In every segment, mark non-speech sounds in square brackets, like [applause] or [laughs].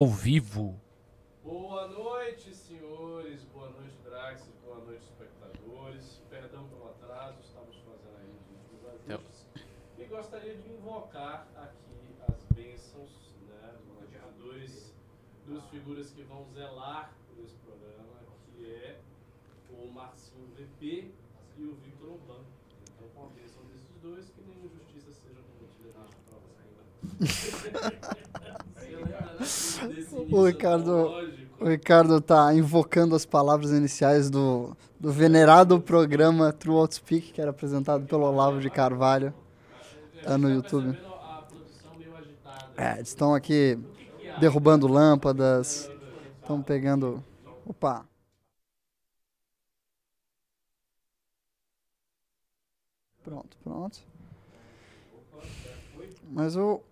ao vivo. Boa noite, senhores. Boa noite, Drax. Boa noite, espectadores. Perdão pelo atraso, estamos fazendo aí os então. ajustes. E gostaria de invocar aqui as bênçãos né, dos mediadores, dos figuras que vão zelar por esse programa, que é o Marcinho VP e o Victor Urbano. Então, com a bênção desses dois, que nenhuma injustiça seja cometida na prova. [laughs] o Ricardo, o Ricardo tá invocando as palavras iniciais do, do venerado programa True Outspeak, que era apresentado pelo Olavo de Carvalho tá no YouTube. É, eles estão aqui derrubando lâmpadas, estão pegando. Opa! Pronto, pronto. Mas o,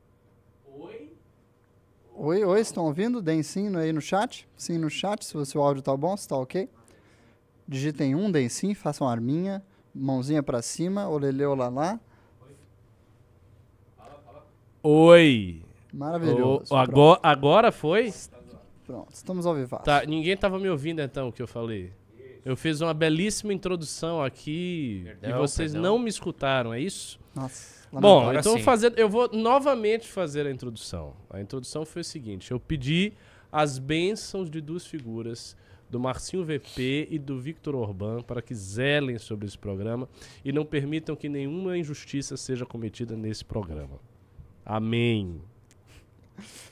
Oi, oi, estão ouvindo? Deem sim aí no chat. Sim no chat, se o seu áudio tá bom, se tá ok. Digitem um, deem sim, façam arminha, mãozinha para cima, oleleu lá lá. Oi. Maravilhoso. O, agora, agora foi? Pronto, estamos ao vivo. Tá, ninguém tava me ouvindo então o que eu falei. Eu fiz uma belíssima introdução aqui perdão, e vocês perdão. não me escutaram, é isso? Nossa. Bom, então, então assim, fazer, eu vou novamente fazer a introdução. A introdução foi o seguinte: eu pedi as bênçãos de duas figuras, do Marcinho VP e do Victor Orbán, para que zelem sobre esse programa e não permitam que nenhuma injustiça seja cometida nesse programa. Amém.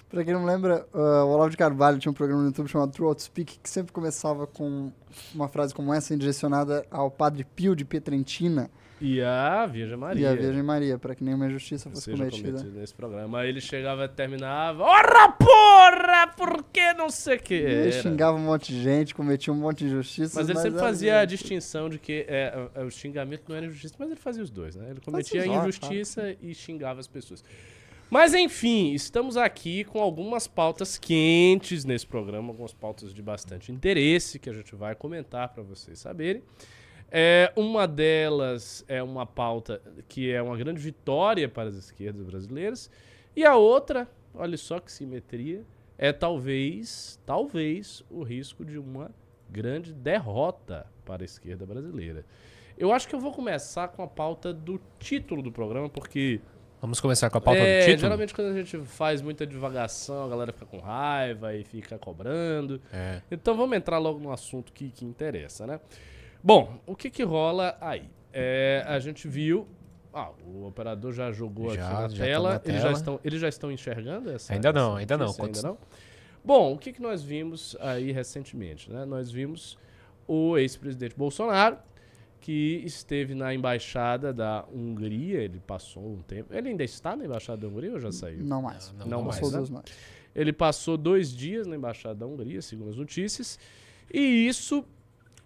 Pra quem não lembra, uh, o Olavo de Carvalho tinha um programa no YouTube chamado True Out Speak, que sempre começava com uma frase como essa, direcionada ao padre Pio de Petrentina, e a Virgem Maria. E a Virgem Maria, para que nenhuma injustiça fosse seja cometida. cometida nesse programa. Aí ele chegava e terminava. Ora porra! Por que não sei o que? Ele xingava um monte de gente, cometia um monte de injustiça. Mas ele sempre fazia gente. a distinção de que é, é, é, o xingamento não era injustiça, mas ele fazia os dois, né? Ele cometia injustiça e xingava as pessoas. Mas enfim, estamos aqui com algumas pautas quentes nesse programa, algumas pautas de bastante interesse que a gente vai comentar para vocês saberem. É, uma delas é uma pauta que é uma grande vitória para as esquerdas brasileiras. E a outra, olha só que simetria, é talvez, talvez, o risco de uma grande derrota para a esquerda brasileira. Eu acho que eu vou começar com a pauta do título do programa, porque. Vamos começar com a pauta é, do título? Geralmente, quando a gente faz muita divagação, a galera fica com raiva e fica cobrando. É. Então, vamos entrar logo no assunto que, que interessa, né? Bom, o que, que rola aí? É, a gente viu. Ah, o operador já jogou já, aqui na já tá tela. Na eles, Já estão, eles já estão enxergando essa? Ainda não, essa ainda não. Quantos... Ainda não? Bom, o que, que nós vimos aí recentemente? Né? Nós vimos o ex-presidente Bolsonaro, que esteve na embaixada da Hungria, ele passou um tempo. Ele ainda está na embaixada da Hungria ou já saiu? Não mais. Não, não, não mais, né? mais. Ele passou dois dias na embaixada da Hungria, segundo as notícias, e isso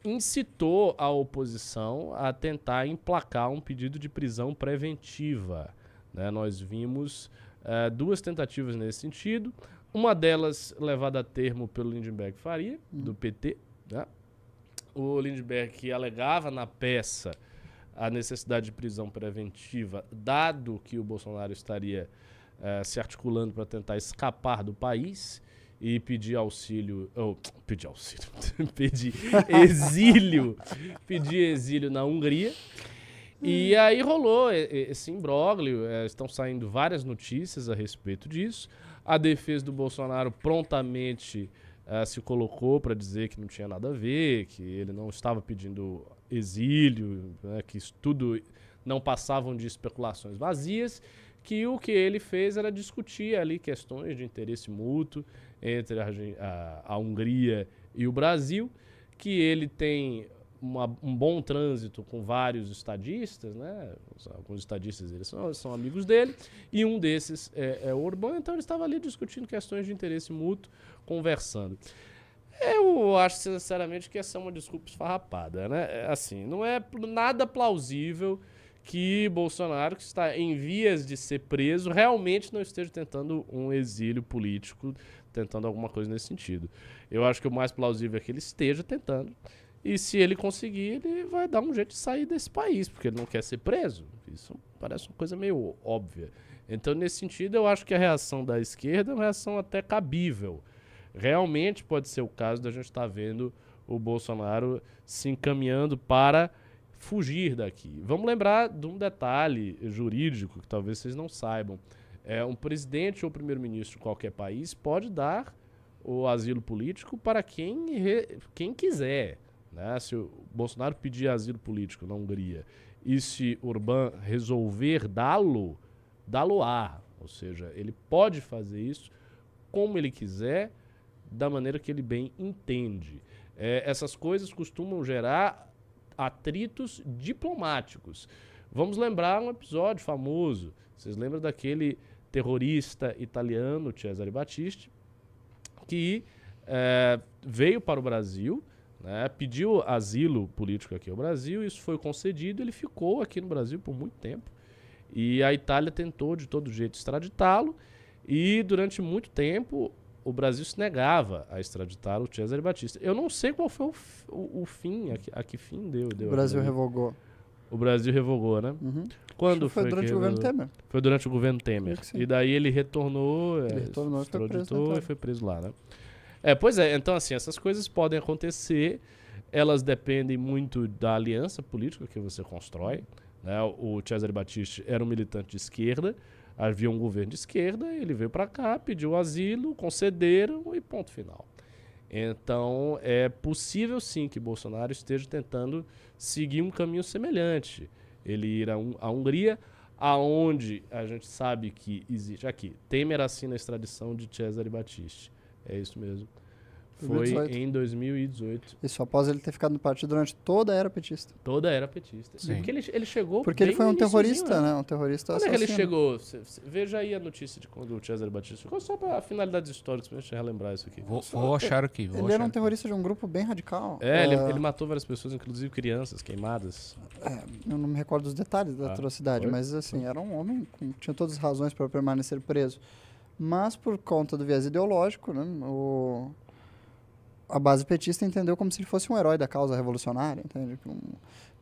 incitou a oposição a tentar emplacar um pedido de prisão preventiva. Né? Nós vimos uh, duas tentativas nesse sentido. Uma delas levada a termo pelo Lindbergh Faria, hum. do PT. Né? O Lindbergh alegava na peça a necessidade de prisão preventiva, dado que o Bolsonaro estaria uh, se articulando para tentar escapar do país e pedir auxílio. Oh, pedir auxílio. [laughs] pedir exílio. pedir exílio na Hungria. E aí rolou esse imbróglio, é, estão saindo várias notícias a respeito disso. A defesa do Bolsonaro prontamente uh, se colocou para dizer que não tinha nada a ver, que ele não estava pedindo exílio, né, que isso tudo não passavam de especulações vazias, que o que ele fez era discutir ali questões de interesse mútuo, entre a, a, a Hungria e o Brasil, que ele tem uma, um bom trânsito com vários estadistas, né? alguns estadistas eles são, são amigos dele, e um desses é, é o Urbano, então ele estava ali discutindo questões de interesse mútuo, conversando. Eu acho, sinceramente, que essa é uma desculpa esfarrapada, né? É, assim, não é nada plausível que Bolsonaro, que está em vias de ser preso, realmente não esteja tentando um exílio político tentando alguma coisa nesse sentido. Eu acho que o mais plausível é que ele esteja tentando. E se ele conseguir, ele vai dar um jeito de sair desse país, porque ele não quer ser preso. Isso parece uma coisa meio óbvia. Então, nesse sentido, eu acho que a reação da esquerda é uma reação até cabível. Realmente pode ser o caso da gente estar tá vendo o Bolsonaro se encaminhando para fugir daqui. Vamos lembrar de um detalhe jurídico que talvez vocês não saibam. É, um presidente ou primeiro-ministro de qualquer país pode dar o asilo político para quem, re, quem quiser. Né? Se o Bolsonaro pedir asilo político na Hungria e se Urbano resolver dá-lo, dá-lo-á. Ou seja, ele pode fazer isso como ele quiser, da maneira que ele bem entende. É, essas coisas costumam gerar atritos diplomáticos. Vamos lembrar um episódio famoso. Vocês lembram daquele terrorista italiano, Cesare Battisti, que é, veio para o Brasil, né, pediu asilo político aqui ao Brasil, isso foi concedido, ele ficou aqui no Brasil por muito tempo. E a Itália tentou de todo jeito extraditá-lo, e durante muito tempo o Brasil se negava a extraditar o Cesare Batista. Eu não sei qual foi o, o, o fim, a que, a que, fim deu. deu o Brasil revogou. O Brasil revogou, né? Uhum. Quando foi, foi? durante o governo Temer. Foi durante o governo Temer. E daí ele retornou, é, ele retornou foi preso, e foi preso lá, né? É, pois é. Então, assim, essas coisas podem acontecer. Elas dependem muito da aliança política que você constrói. Né? O Cesare Battisti era um militante de esquerda. Havia um governo de esquerda. Ele veio para cá, pediu asilo, concederam e ponto final. Então, é possível sim que Bolsonaro esteja tentando seguir um caminho semelhante. Ele ir à um, Hungria, aonde a gente sabe que existe. Aqui, Temer assina a extradição de Cesare Battisti. É isso mesmo. 2018. Foi em 2018. Isso após ele ter ficado no partido durante toda a era petista. Toda a era petista. Sim. Porque ele, ele chegou Porque ele foi um terrorista, né? né? Um terrorista Quando assassino. é que ele chegou? veja aí a notícia de quando o Cesare Batista ficou só para finalidades históricas, para a gente relembrar isso aqui. Vou, vou achar o que ele achar era um terrorista aqui. de um grupo bem radical. É, é... Ele, ah. ele, matou várias pessoas, inclusive crianças queimadas. É, eu não me recordo dos detalhes da ah, atrocidade, foi? mas assim, era um homem que tinha todas as razões para permanecer preso. Mas por conta do viés ideológico, né, o a base petista entendeu como se ele fosse um herói da causa revolucionária, entende? Que, um,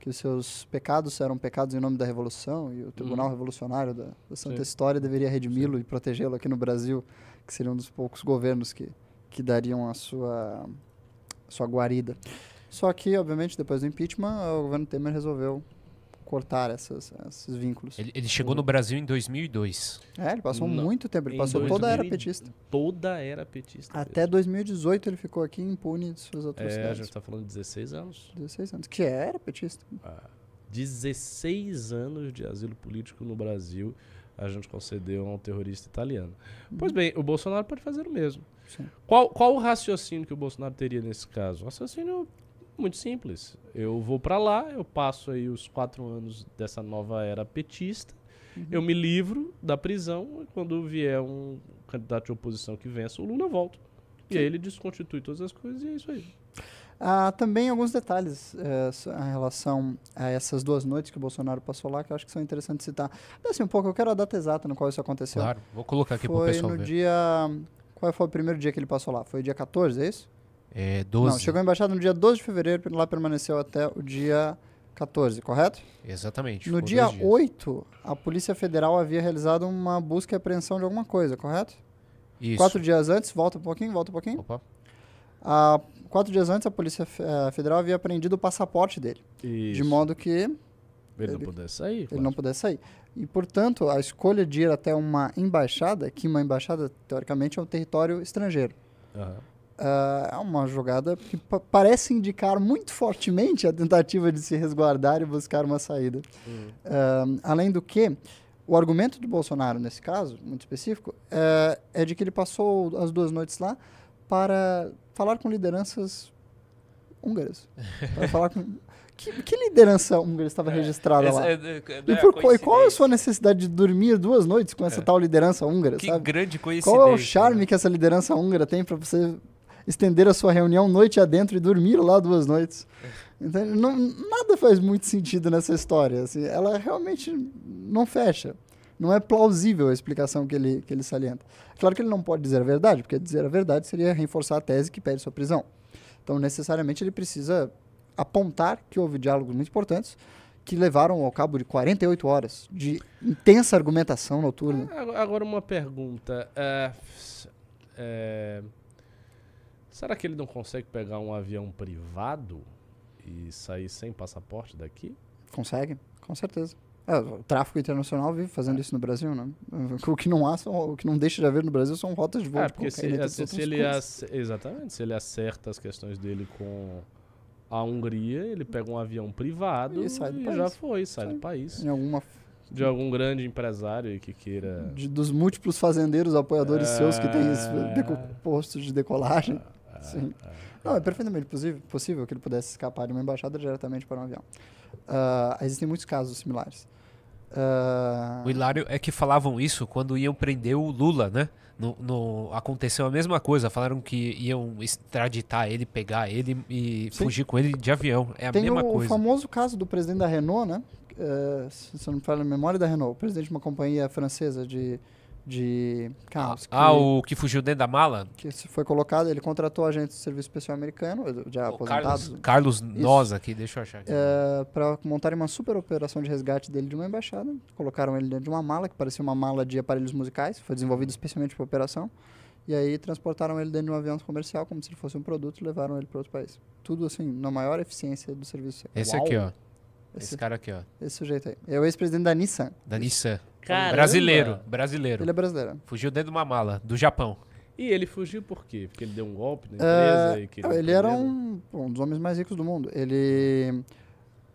que seus pecados eram pecados em nome da revolução e o Tribunal uhum. Revolucionário da, da Santa Sim. História deveria redimi-lo e protegê-lo aqui no Brasil, que seria um dos poucos governos que, que dariam a sua, a sua guarida. Só que, obviamente, depois do impeachment, o governo Temer resolveu cortar essas, esses vínculos. Ele, ele chegou no Brasil em 2002. É, ele passou Não. muito tempo, ele Em passou toda a era petista. Toda era petista. Até mesmo. 2018 ele ficou aqui impune de suas É, a gente está falando de 16 anos. 16 anos, que é, era petista. Ah, 16 anos de asilo político no Brasil a gente concedeu a um terrorista italiano. Uhum. Pois bem, o Bolsonaro pode fazer o mesmo. Qual, qual o raciocínio que o Bolsonaro teria nesse caso? O raciocínio muito simples. Eu vou para lá, eu passo aí os quatro anos dessa nova era petista, uhum. eu me livro da prisão e quando vier um candidato de oposição que vença, o Lula volta. volto. E aí ele desconstitui todas as coisas e é isso aí. Há ah, também alguns detalhes eh, em relação a essas duas noites que o Bolsonaro passou lá, que eu acho que são interessantes citar. assim um pouco, eu quero a data exata no qual isso aconteceu. Claro, vou colocar aqui para o pessoal no ver. dia... Qual foi o primeiro dia que ele passou lá? Foi dia 14, é isso? É, 12. Não, chegou a embaixada no dia 12 de fevereiro, lá permaneceu até o dia 14, correto? Exatamente. No dia 8, a Polícia Federal havia realizado uma busca e apreensão de alguma coisa, correto? Isso. Quatro dias antes, volta um pouquinho, volta um pouquinho. Opa. Ah, quatro dias antes, a Polícia eh, Federal havia apreendido o passaporte dele. Isso. De modo que. Ele, ele não pudesse sair. Ele não pudesse sair. E, portanto, a escolha de ir até uma embaixada, que uma embaixada, teoricamente, é um território estrangeiro. Uhum. Uh, é uma jogada que parece indicar muito fortemente a tentativa de se resguardar e buscar uma saída. Uh, além do que, o argumento do Bolsonaro, nesse caso, muito específico, uh, é de que ele passou as duas noites lá para falar com lideranças húngaras. [laughs] Para falar com. Que, que, liderança húngara estava é, registrada essa, lá? É, é, e, é por, e, qual é a sua necessidade de dormir duas noites com essa é. tal liderança húngara? Que sabe? grande coincidência. Qual é o charme né? que essa liderança húngara tem para você estender a sua reunião noite adentro e dormir lá duas noites. Então, não, nada faz muito sentido nessa história. Assim, ela realmente não fecha. Não é plausível a explicação que ele, que ele salienta. É claro que ele não pode dizer a verdade, porque dizer a verdade seria reforçar a tese que pede sua prisão. Então, necessariamente, ele precisa apontar que houve diálogos muito importantes que levaram ao cabo de 48 horas de intensa argumentação noturna. Agora, uma pergunta. É, é Será que ele não consegue pegar um avião privado e sair sem passaporte daqui? Consegue, com certeza. É, o tráfico internacional vive fazendo é. isso no Brasil, né? [laughs] O que não há, são, o que não deixa de haver no Brasil são rotas de voo. É, porque se, é, ele, se, se ele exatamente, se ele acerta as questões dele com a Hungria, ele pega um avião privado e, sai do e país. já foi, sai, sai do país. Em alguma de algum grande empresário que queira de, dos múltiplos fazendeiros apoiadores é... seus que têm esse deco... posto de decolagem. Ah. Sim. É, é. Não, é perfeitamente possível, possível que ele pudesse escapar de uma embaixada diretamente para um avião. Uh, existem muitos casos similares. Uh... O Hilário é que falavam isso quando iam prender o Lula, né? No, no, aconteceu a mesma coisa, falaram que iam extraditar ele, pegar ele e Sim. fugir com ele de avião. É a Tem mesma o, coisa. o famoso caso do presidente da Renault, né? Uh, se eu não me falo na memória da Renault, o presidente de uma companhia francesa de de carros. Ah, ah, que, o que fugiu dentro da mala? Que foi colocado, ele contratou agente do Serviço Especial Americano, já aposentado Carlos, Carlos Nós aqui, deixa eu achar aqui. É, para montar uma super operação de resgate dele de uma embaixada. Colocaram ele dentro de uma mala, que parecia uma mala de aparelhos musicais, foi desenvolvido especialmente para a operação. E aí transportaram ele dentro de um avião comercial, como se ele fosse um produto, e levaram ele para outro país. Tudo assim, na maior eficiência do serviço. Esse Uau. aqui, ó. Esse, esse, cara aqui, ó. Esse sujeito aí. É o ex-presidente da Nissan. Da Nissan. Caramba. Brasileiro, brasileiro. Ele é brasileiro. Fugiu dentro de uma mala, do Japão. E ele fugiu por quê? Porque ele deu um golpe na é, empresa? e que ele, ele era um, um, dos homens mais ricos do mundo. Ele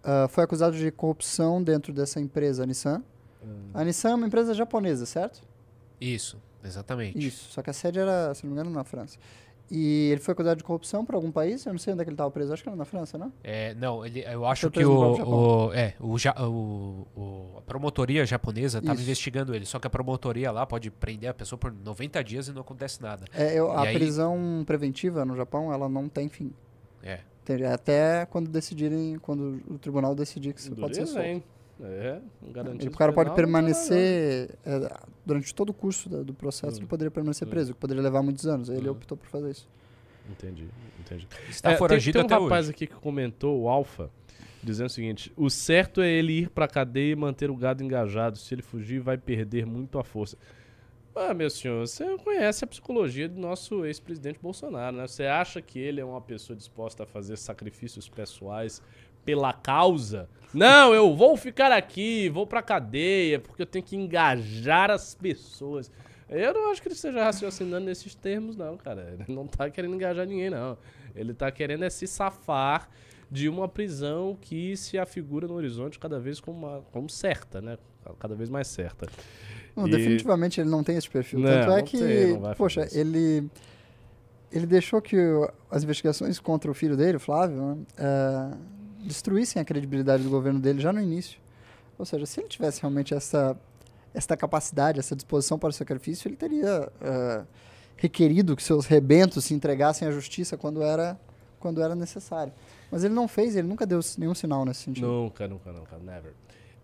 uh, foi acusado de corrupção dentro dessa empresa, a Nissan. Hum. A Nissan é uma empresa japonesa, certo? Isso, exatamente. Isso, só que a sede era, se não me engano, na França. E ele foi acusado de corrupção por algum país? Eu não sei onde é que ele estava preso, acho que era na França, não? É, não, ele, eu acho que o, o, é, o, ja, o, o, a promotoria japonesa estava investigando ele, só que a promotoria lá pode prender a pessoa por 90 dias e não acontece nada. É, eu, a aí... prisão preventiva no Japão, ela não tem fim. É. é até quando decidirem, quando o tribunal decidir que você Dureza, pode ser solto. Hein? É, garantido. o cara penal, pode é permanecer né? é, durante todo o curso da, do processo, hum. ele poderia permanecer hum. preso, que poderia levar muitos anos. Aí ele hum. optou por fazer isso. Entendi, entendi. Está é, foragido tem, tem um até rapaz hoje. aqui que comentou, o Alfa, dizendo o seguinte: o certo é ele ir para a cadeia e manter o gado engajado. Se ele fugir, vai perder muito a força. Ah, meu senhor, você conhece a psicologia do nosso ex-presidente Bolsonaro, né? Você acha que ele é uma pessoa disposta a fazer sacrifícios pessoais pela causa. Não, eu vou ficar aqui, vou pra cadeia, porque eu tenho que engajar as pessoas. Eu não acho que ele esteja raciocinando nesses termos, não, cara. Ele não tá querendo engajar ninguém, não. Ele tá querendo é se safar de uma prisão que se afigura no horizonte cada vez como, uma, como certa, né? Cada vez mais certa. Não, e... Definitivamente ele não tem esse perfil. Não, Tanto é que, tem, poxa, ele, ele deixou que as investigações contra o filho dele, o Flávio, né, uh destruíssem a credibilidade do governo dele já no início. Ou seja, se ele tivesse realmente essa, essa capacidade, essa disposição para o sacrifício, ele teria uh, requerido que seus rebentos se entregassem à justiça quando era, quando era necessário. Mas ele não fez, ele nunca deu nenhum sinal nesse sentido. Nunca, nunca, nunca, never.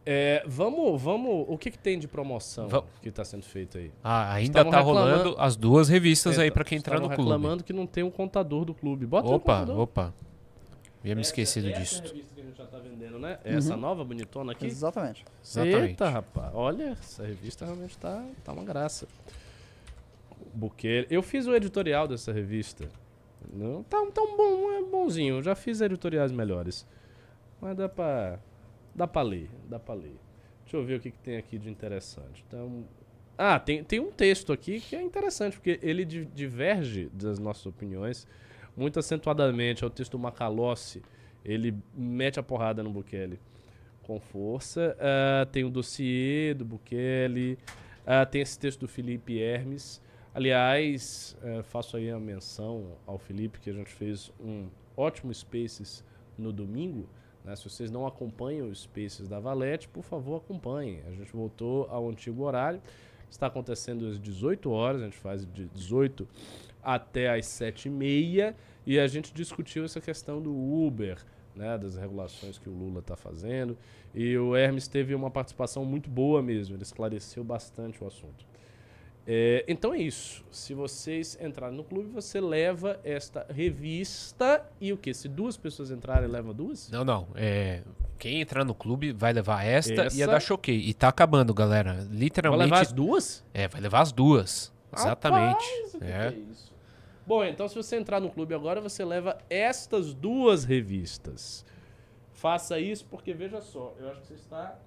É, vamos, vamos. O que, que tem de promoção que está sendo feito aí? Ah, ainda tá está rolando as duas revistas é, aí para quem entrar no reclamando clube. reclamando que não tem um contador do clube. Bota opa, um opa ia me esquecido disso. Essa é tá né? é uhum. nova bonitona aqui? Exatamente. Exatamente. Eita, rapaz. Olha, essa revista realmente tá, tá uma graça. Buquê. Eu fiz o editorial dessa revista. Não tá tão tá bom, é bonzinho. Eu já fiz editoriais melhores. Mas dá pra. Dá pra ler, dá pra ler. Deixa eu ver o que, que tem aqui de interessante. Então. Ah, tem, tem um texto aqui que é interessante, porque ele diverge das nossas opiniões muito acentuadamente ao é texto do Macalossi. Ele mete a porrada no Bukele com força. Uh, tem o dossiê do Bukele, uh, tem esse texto do Felipe Hermes. Aliás, uh, faço aí a menção ao Felipe, que a gente fez um ótimo Spaces no domingo. Né? Se vocês não acompanham o Spaces da Valete, por favor, acompanhem. A gente voltou ao antigo horário. Está acontecendo às 18 horas, a gente faz de 18 até às 7h30 e a gente discutiu essa questão do Uber, né, das regulações que o Lula está fazendo. E o Hermes teve uma participação muito boa mesmo, ele esclareceu bastante o assunto. É, então é isso. Se vocês entrarem no clube, você leva esta revista e o que? Se duas pessoas entrarem, leva duas? Não, não. É, quem entrar no clube vai levar esta Essa... e a da Choquei. E tá acabando, galera. Literalmente. Vai levar as duas? É, vai levar as duas. Exatamente. é. Que é, é. isso? Bom, então se você entrar no clube agora, você leva estas duas revistas. Faça isso porque, veja só, eu acho que você está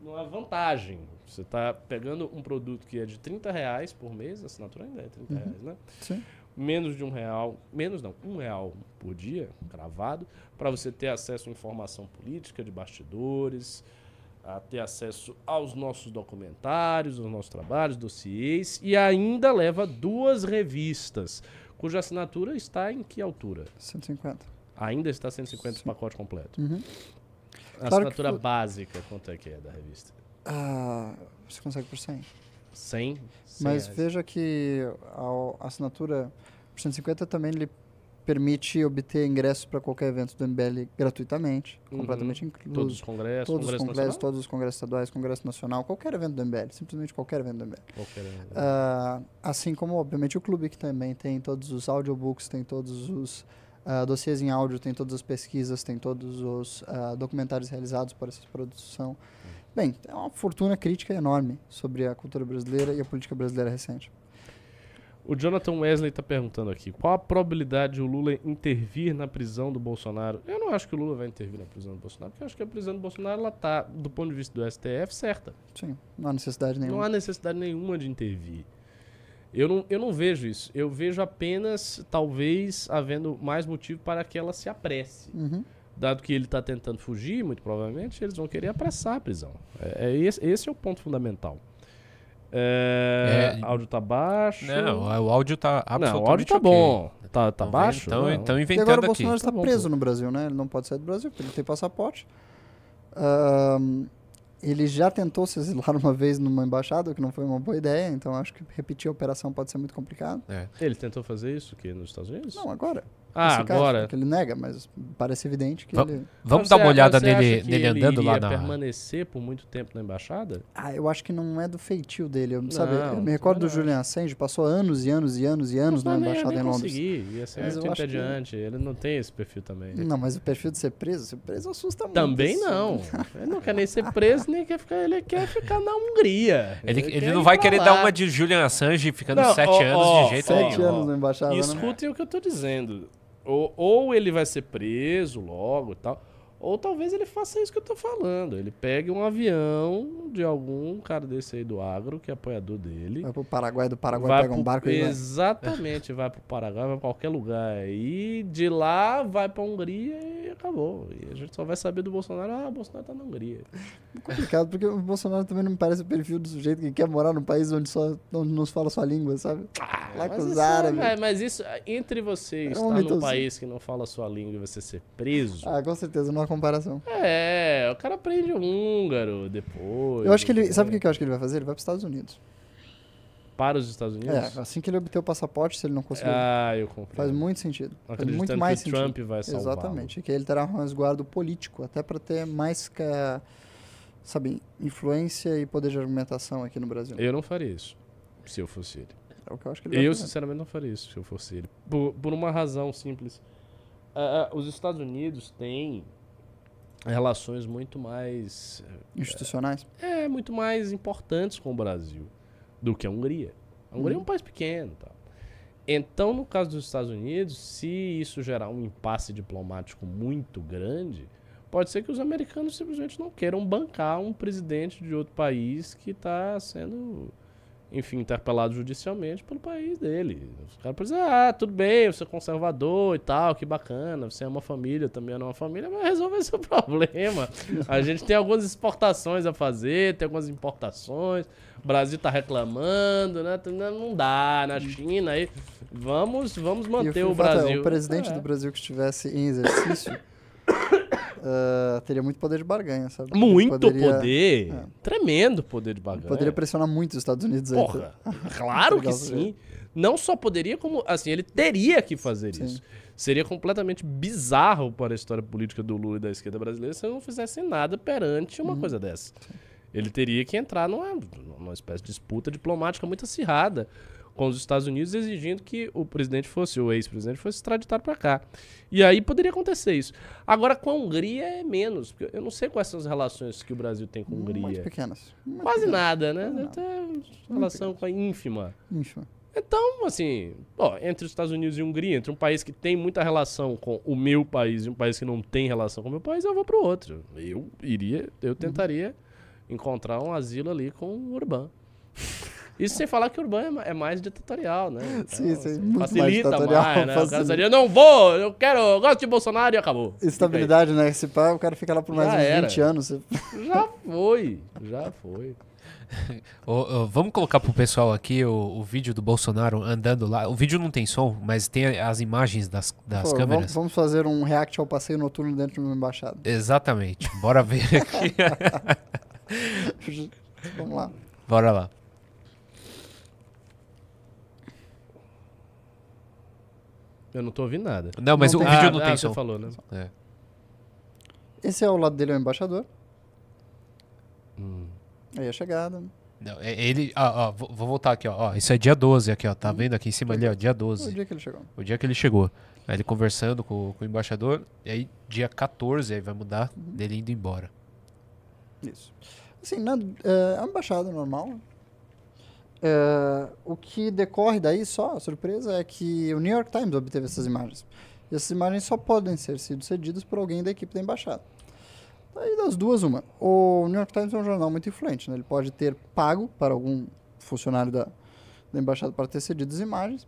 numa vantagem. Você está pegando um produto que é de 30 reais por mês, a assinatura ainda é 30 uhum. reais, né? Sim. Menos de um real, menos não, um real por dia, gravado para você ter acesso à informação política de bastidores, a ter acesso aos nossos documentários, aos nossos trabalhos, dossiês, e ainda leva duas revistas cuja assinatura está em que altura? 150. Ainda está 150 Sim. o pacote completo. Uhum. A claro assinatura que... básica, quanto é que é da revista? Ah, você consegue por 100. 100? 100 Mas reais. veja que a assinatura por 150 também lhe permite obter ingressos para qualquer evento do MBL gratuitamente, uhum. completamente incluso. Todos os congressos, todos congresso os congressos, nacional? todos os congressos estaduais, congresso nacional, qualquer evento do MBL, simplesmente qualquer evento do MBL. Evento. Uh, assim como, obviamente, o clube que também tem todos os audiobooks, tem todos os uh, dossiês em áudio, tem todas as pesquisas, tem todos os uh, documentários realizados por essa produção. Uhum. Bem, é uma fortuna crítica enorme sobre a cultura brasileira e a política brasileira recente. O Jonathan Wesley está perguntando aqui: qual a probabilidade de o Lula intervir na prisão do Bolsonaro? Eu não acho que o Lula vai intervir na prisão do Bolsonaro, porque eu acho que a prisão do Bolsonaro ela tá, do ponto de vista do STF, certa. Sim, não há necessidade nenhuma. Não há necessidade nenhuma de intervir. Eu não, eu não vejo isso. Eu vejo apenas, talvez, havendo mais motivo para que ela se apresse. Uhum. Dado que ele está tentando fugir, muito provavelmente, eles vão querer apressar a prisão. É, é esse, esse é o ponto fundamental. É... é... Áudio tá baixo. Né, tá não, o áudio tá absolutamente Não, o áudio tá okay. bom. Tá, tá então baixo? Então, então inventando que agora o Bolsonaro está tá preso no Brasil, né? Ele não pode sair do Brasil porque ele tem passaporte. Um, ele já tentou se exilar [laughs] uma vez numa embaixada, o que não foi uma boa ideia, então acho que repetir a operação pode ser muito complicado. É. Ele tentou fazer isso aqui nos Estados Unidos? Não, agora. Ah, caso, agora. Que ele nega, mas parece evidente que ele. Vamos você, dar uma olhada nele, nele andando lá na. permanecer por muito tempo na embaixada? Ah, eu acho que não é do feitio dele. Eu, não, sabe, eu me recordo do Julian Assange, passou anos e anos e anos e anos na embaixada em Londres. Consegui, ia ser mas muito até Que... Ele não tem esse perfil também. Não, mas o perfil de ser preso, ser preso assusta muito. Também assim. não. [laughs] ele não quer nem ser preso, nem quer ficar. Ele quer ficar na Hungria. Ele, ele, ele não vai querer lá. dar uma de Julian Assange ficando não, sete anos de jeito nenhum. Sete anos na embaixada. Né? Escutem o que eu tô dizendo ou, ou ele vai ser preso logo e tal, ou talvez ele faça isso que eu tô falando. Ele pegue um avião de algum cara desse aí do agro, que é apoiador dele. Vai pro Paraguai, do Paraguai vai pega pro... um barco e Exatamente, vai... pro Paraguai, vai pra qualquer lugar. E de lá vai pra Hungria e acabou. E a gente só vai saber do Bolsonaro, ah, o Bolsonaro tá na Hungria. É complicado, porque o Bolsonaro também não me parece o perfil do sujeito que quer morar num país onde, só, onde não se fala sua língua, sabe? Ah, lá com os é, árabes. É, mas isso, entre você é estar num país que não fala sua língua e você ser preso... Ah, com certeza, não acontece comparação. É, o cara aprende húngaro depois. Eu acho que ele. Sabe o né? que, eu acho que ele vai fazer? Ele vai para os Estados Unidos. Para os Estados Unidos? É, assim que ele obter o passaporte, se ele não conseguir. Ah, eu compreendo. Faz muito sentido. Faz muito mais que o sentido. Trump vai salvar. Exatamente. Que ele terá um resguardo político, até para ter mais. que Sabe, influência e poder de argumentação aqui no Brasil. Eu não faria isso, se eu fosse ele. É o que eu acho que ele Eu, sinceramente, não faria isso, se eu fosse ele. Por, por uma razão simples. Uh, os Estados Unidos têm relações muito mais. Eh, Institucionais? É, é, muito mais importantes com o Brasil do que a Hungria. A Hungria hum. é um hum. país pequeno. Tá? Então, no caso dos Estados Unidos, se isso gerar um impasse diplomático muito grande, pode ser que os americanos simplesmente não queiram bancar um presidente de outro país que está sendo enfim, interpelado judicialmente pelo país dele. Os caras podem dizer, ah, tudo bem, você é conservador e tal, que bacana, você é uma família, também é uma família, mas resolve seu [laughs] problema. A gente tem algumas exportações a fazer, tem algumas importações, o Brasil tá reclamando, né? né não dá, na hum. China aí. Vamos, vamos manter o Brasil. Fato, tá, o presidente é. do Brasil que estivesse em exercício ah, teria muito poder de barganha, sabe? Muito poderia, poder! É. Tremendo poder de barganha. Poderia pressionar muito os Estados Unidos. Porra, aí, [laughs] claro que sim. Não só poderia, como assim, ele teria que fazer sim. isso. Seria completamente bizarro para a história política do Lula e da esquerda brasileira se ele não fizesse nada perante uma uhum. coisa dessa. Ele teria que entrar numa, numa espécie de disputa diplomática muito acirrada com os Estados Unidos exigindo que o presidente fosse, o ex-presidente fosse extraditado para cá. E aí poderia acontecer isso. Agora com a Hungria é menos, porque eu não sei quais são as relações que o Brasil tem com a Hungria. mais pequenas. Quase pequenas. nada, né? Não, Até relação com a ínfima. Ínfima. Então, assim, ó, entre os Estados Unidos e a Hungria, entre um país que tem muita relação com o meu país e um país que não tem relação com o meu país, eu vou para o outro. Eu iria, eu uhum. tentaria uhum. encontrar um asilo ali com o Urbano. Isso sem falar que o urbano é, é mais ditatorial, né? [laughs] Então, sim, sim. Muito facilita mais, mais né? Facilita. O cara assim, eu não vou, eu quero, eu gosto de Bolsonaro e acabou. Estabilidade, né? Se pá, o cara fica lá por mais uns 20 anos. [laughs] Já foi, já foi. [laughs] vamos colocar pro pessoal aqui o, o, vídeo do Bolsonaro andando lá. O vídeo não tem som, mas tem as imagens das, das Pô, câmeras. Vamos, vamos, fazer um react ao passeio noturno dentro de uma embaixada. Exatamente. Bora ver aqui. vamos lá. Bora lá. Eu não tô ouvindo nada. Não, mas não o tem. vídeo não tem ah, som. Você falou, né? É. Esse é o lado dele, é o embaixador. Hum. Aí a é chegada. Não, é, ele. Ó, vou voltar aqui, ó, ó. Isso é dia 12 aqui, ó. Tá hum. vendo aqui em cima ali, ó? Dia 12. O dia que ele chegou. O dia que ele chegou. Aí ele conversando com, com o embaixador. E aí, dia 14, aí vai mudar uhum. dele indo embora. Isso. Assim, na, né, é, é, uma embaixada normal, é, o que decorre daí só, a surpresa, é que o New York Times obteve essas imagens. E essas imagens só podem ser sido cedidas por alguém da equipe da embaixada. Aí das duas, uma. O New York Times é um jornal muito influente, né? Ele pode ter pago para algum funcionário da, da embaixada para ter cedido as imagens,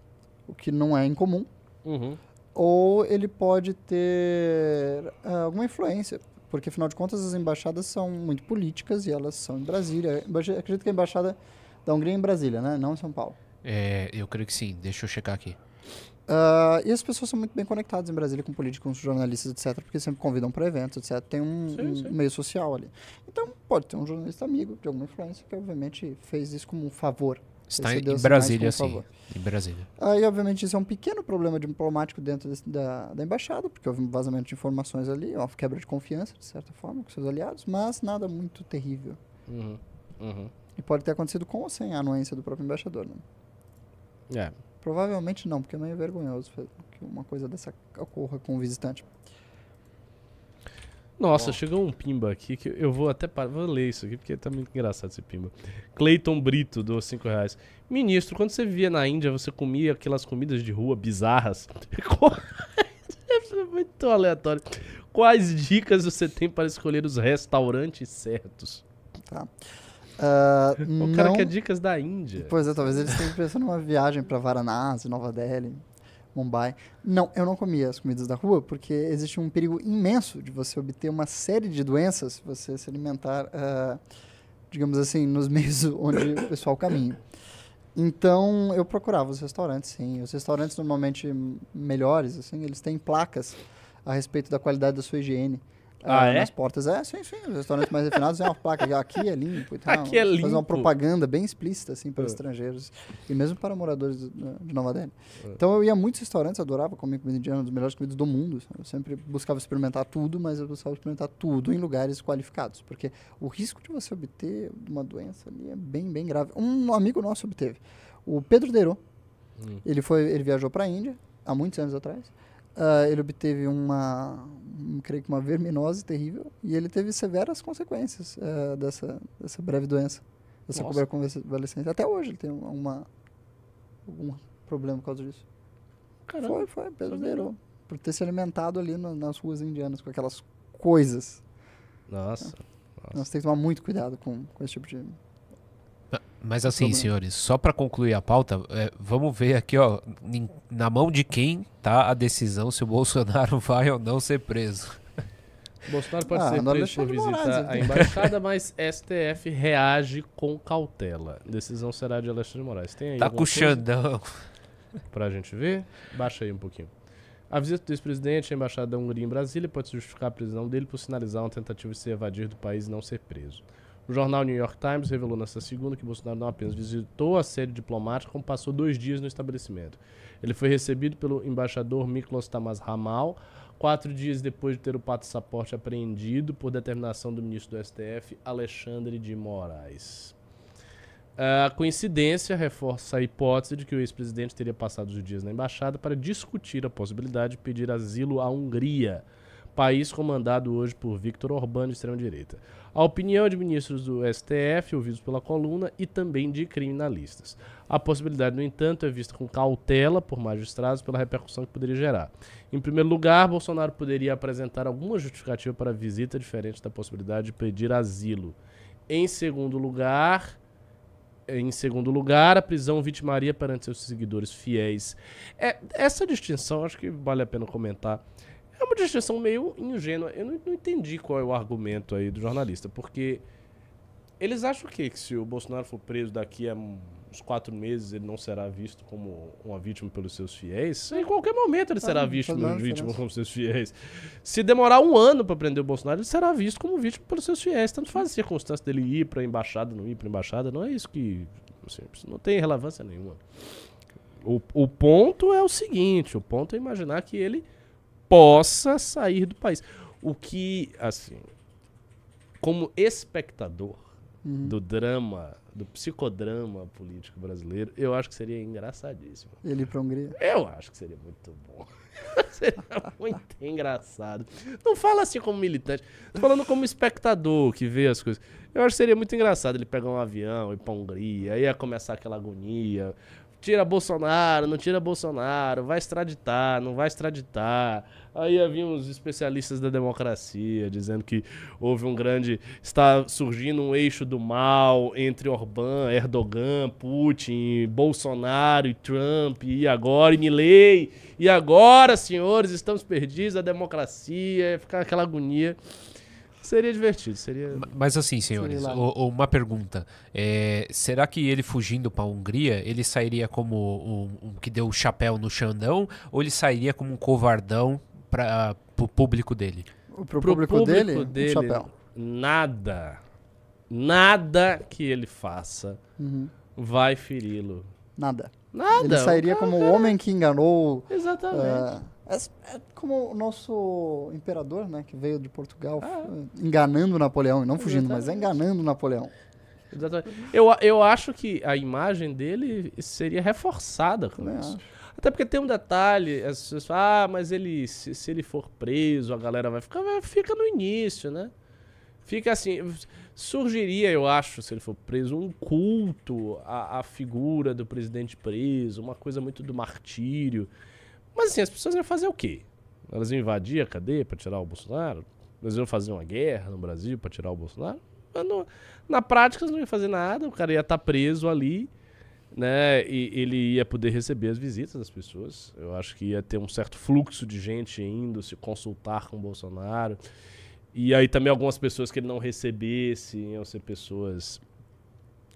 o que não é incomum. Uhum. Ou ele pode ter é, alguma influência, porque afinal de contas as embaixadas são muito políticas e elas são em Brasília. acredito que a embaixada da Hungria em Brasília, né? Não em São Paulo. É, eu creio que sim. Deixa eu checar aqui. Uh, e as pessoas são muito bem conectadas em Brasília com políticos, jornalistas, etc., porque sempre convidam para eventos, etc. Tem um, sim, um meio social ali. Então, pode ter um jornalista amigo de alguma influência que, obviamente, fez isso como um favor Está em, em Brasília, sim. Em Brasília. Aí, obviamente, isso é um pequeno problema diplomático dentro desse, da, da embaixada, porque houve um vazamento de informações ali, uma quebra de confiança, de certa forma, com seus aliados, mas nada muito terrível. Uhum. Uhum. E pode ter acontecido com ou sem a anuência do próprio embaixador, né? É. Provavelmente não, porque é meio vergonhoso que uma coisa dessa ocorra com um visitante. Nossa, Bom. chegou um pimba aqui que eu vou até parar, vou ler isso aqui porque tá muito engraçado esse pimba. Clayton Brito doou 5 reais. Ministro, quando você via na Índia, você comia aquelas comidas de rua bizarras? [laughs] muito aleatório. Quais dicas você tem para escolher os restaurantes certos? Tá. Uh, o cara quer dicas da Índia. Pois é, talvez eles estejam pensando numa viagem para Varanasi, Nova Delhi, Mumbai. Não, eu não comia as comidas da rua, porque existe um perigo imenso de você obter uma série de doenças se você se alimentar, uh, digamos assim, nos meios [laughs] onde o pessoal caminha. Então, eu procurava os restaurantes, sim. Os restaurantes normalmente melhores, assim, eles têm placas a respeito da qualidade da sua higiene. Ah, ah, é? Nas portas. É, sim, sim. Os restaurantes mais refinados é uma placa aqui é limpo e tal. Aqui é limpo. Fazer uma propaganda bem explícita, assim, para uh. estrangeiros. E mesmo para moradores de Nova Delhi. Uh. Então eu ia a muitos restaurantes, adorava comer comida indiana, dos melhores comidas do mundo. Assim. Eu sempre buscava experimentar tudo, mas eu buscava experimentar tudo em lugares qualificados. Porque o risco de você obter uma doença ali é bem, bem grave. Um amigo nosso obteve. O Pedro Deiro. Hum. Ele, foi, ele viajou para a Índia há muitos anos atrás Uh, ele obteve uma, um, creio que uma verminose terrível, e ele teve severas consequências uh, dessa, dessa breve doença, dessa convalescência. Até hoje ele tem uma, algum problema por causa disso. Caramba, foi, foi, né? péssimo Por ter se alimentado ali no, nas ruas indianas com aquelas coisas. Nossa. É. Nossa. Nós temos que tomar muito cuidado com, com esse tipo de mas tá assim, Sobre... senhores, só para concluir a pauta, é, vamos ver aqui, ó, na mão de quem tá a decisão se o [laughs] Bolsonaro vai ou não ser preso. Bolsonaro pode ah, ser preso por visitar Moraes, a então. embaixada, mas STF [laughs] reage com cautela. decisão será de Alexandre Moraes. Tem aí tá com o Xandão. Pra gente ver? Baixa aí um pouquinho. A visita do ex-presidente à embaixada da Hungria em Brasília pode justificar a prisão dele por sinalizar uma tentativa de se evadir do país e não ser preso. O jornal New York Times revelou nesta segunda que Bolsonaro não apenas visitou a sede diplomática, como passou dois dias no estabelecimento. Ele foi recebido pelo embaixador Miklos Tamás Ramal, quatro dias depois de ter o passaporte apreendido por determinação do ministro do STF, Alexandre de Moraes. A coincidência reforça a hipótese de que o ex-presidente teria passado os dias na embaixada para discutir a possibilidade de pedir asilo à Hungria, país comandado hoje por Viktor Orbán de extrema-direita a opinião de ministros do STF, ouvidos pela coluna, e também de criminalistas. A possibilidade, no entanto, é vista com cautela por magistrados pela repercussão que poderia gerar. Em primeiro lugar, Bolsonaro poderia apresentar alguma justificativa para visita diferente da possibilidade de pedir asilo. Em segundo lugar, em segundo lugar, a prisão vitimaria perante seus seguidores fiéis. É, essa distinção acho que vale a pena comentar. É uma distinção meio ingênua. Eu não, não entendi qual é o argumento aí do jornalista, porque eles acham que, que se o Bolsonaro for preso daqui a uns quatro meses, ele não será visto como uma vítima pelos seus fiéis? Em qualquer momento ele ah, será visto como vítima pelos seus fiéis. Se demorar um ano para prender o Bolsonaro, ele será visto como vítima pelos seus fiéis. Tanto faz a circunstância dele ir para embaixada, não ir para embaixada, não é isso que. Assim, não tem relevância nenhuma. O, o ponto é o seguinte: o ponto é imaginar que ele possa sair do país. O que, assim, como espectador uhum. do drama, do psicodrama político brasileiro, eu acho que seria engraçadíssimo. Ele ir pra Hungria? Eu acho que seria muito bom. [laughs] seria muito engraçado. Não fala assim como militante, tô falando como espectador que vê as coisas. Eu acho que seria muito engraçado ele pegar um avião, e ir pra Hungria, aí ia começar aquela agonia, tira Bolsonaro, não tira Bolsonaro, vai extraditar, não vai extraditar. Aí havia uns especialistas da democracia dizendo que houve um grande. está surgindo um eixo do mal entre Orbán, Erdogan, Putin, Bolsonaro e Trump, e agora, e Milley. E agora, senhores, estamos perdidos, a democracia, ficar aquela agonia. Seria divertido, seria. Mas assim, senhores, seria o, uma pergunta. É, será que ele fugindo para a Hungria, ele sairia como um, um que deu o chapéu no Xandão, ou ele sairia como um covardão para o público dele? Para o público, dele, dele um chapéu. nada, nada que ele faça uhum. vai feri-lo. Nada. Nada. Ele sairia cara... como o homem que enganou. Exatamente. Uh, é, como o nosso imperador, né, que veio de Portugal, ah, enganando Napoleão, não fugindo, exatamente. mas é enganando Napoleão. Exatamente. Eu, eu acho que a imagem dele seria reforçada com isso. Acho. Até porque tem um detalhe, as pessoas falam, ah, mas ele, se, se ele for preso, a galera vai ficar, vai, fica no início, né? Fica assim, surgiria, eu acho, se ele for preso, um culto à, à figura do presidente preso, uma coisa muito do martírio. Mas assim, as pessoas iam fazer o quê? Elas iam invadir a cadeia para tirar o Bolsonaro? Elas iam fazer uma guerra no Brasil para tirar o Bolsonaro? Não, na prática, elas não iam fazer nada, o cara ia estar tá preso ali, né? E ele ia poder receber as visitas das pessoas. Eu acho que ia ter um certo fluxo de gente indo se consultar com o Bolsonaro. E aí também algumas pessoas que ele não recebesse iam ser pessoas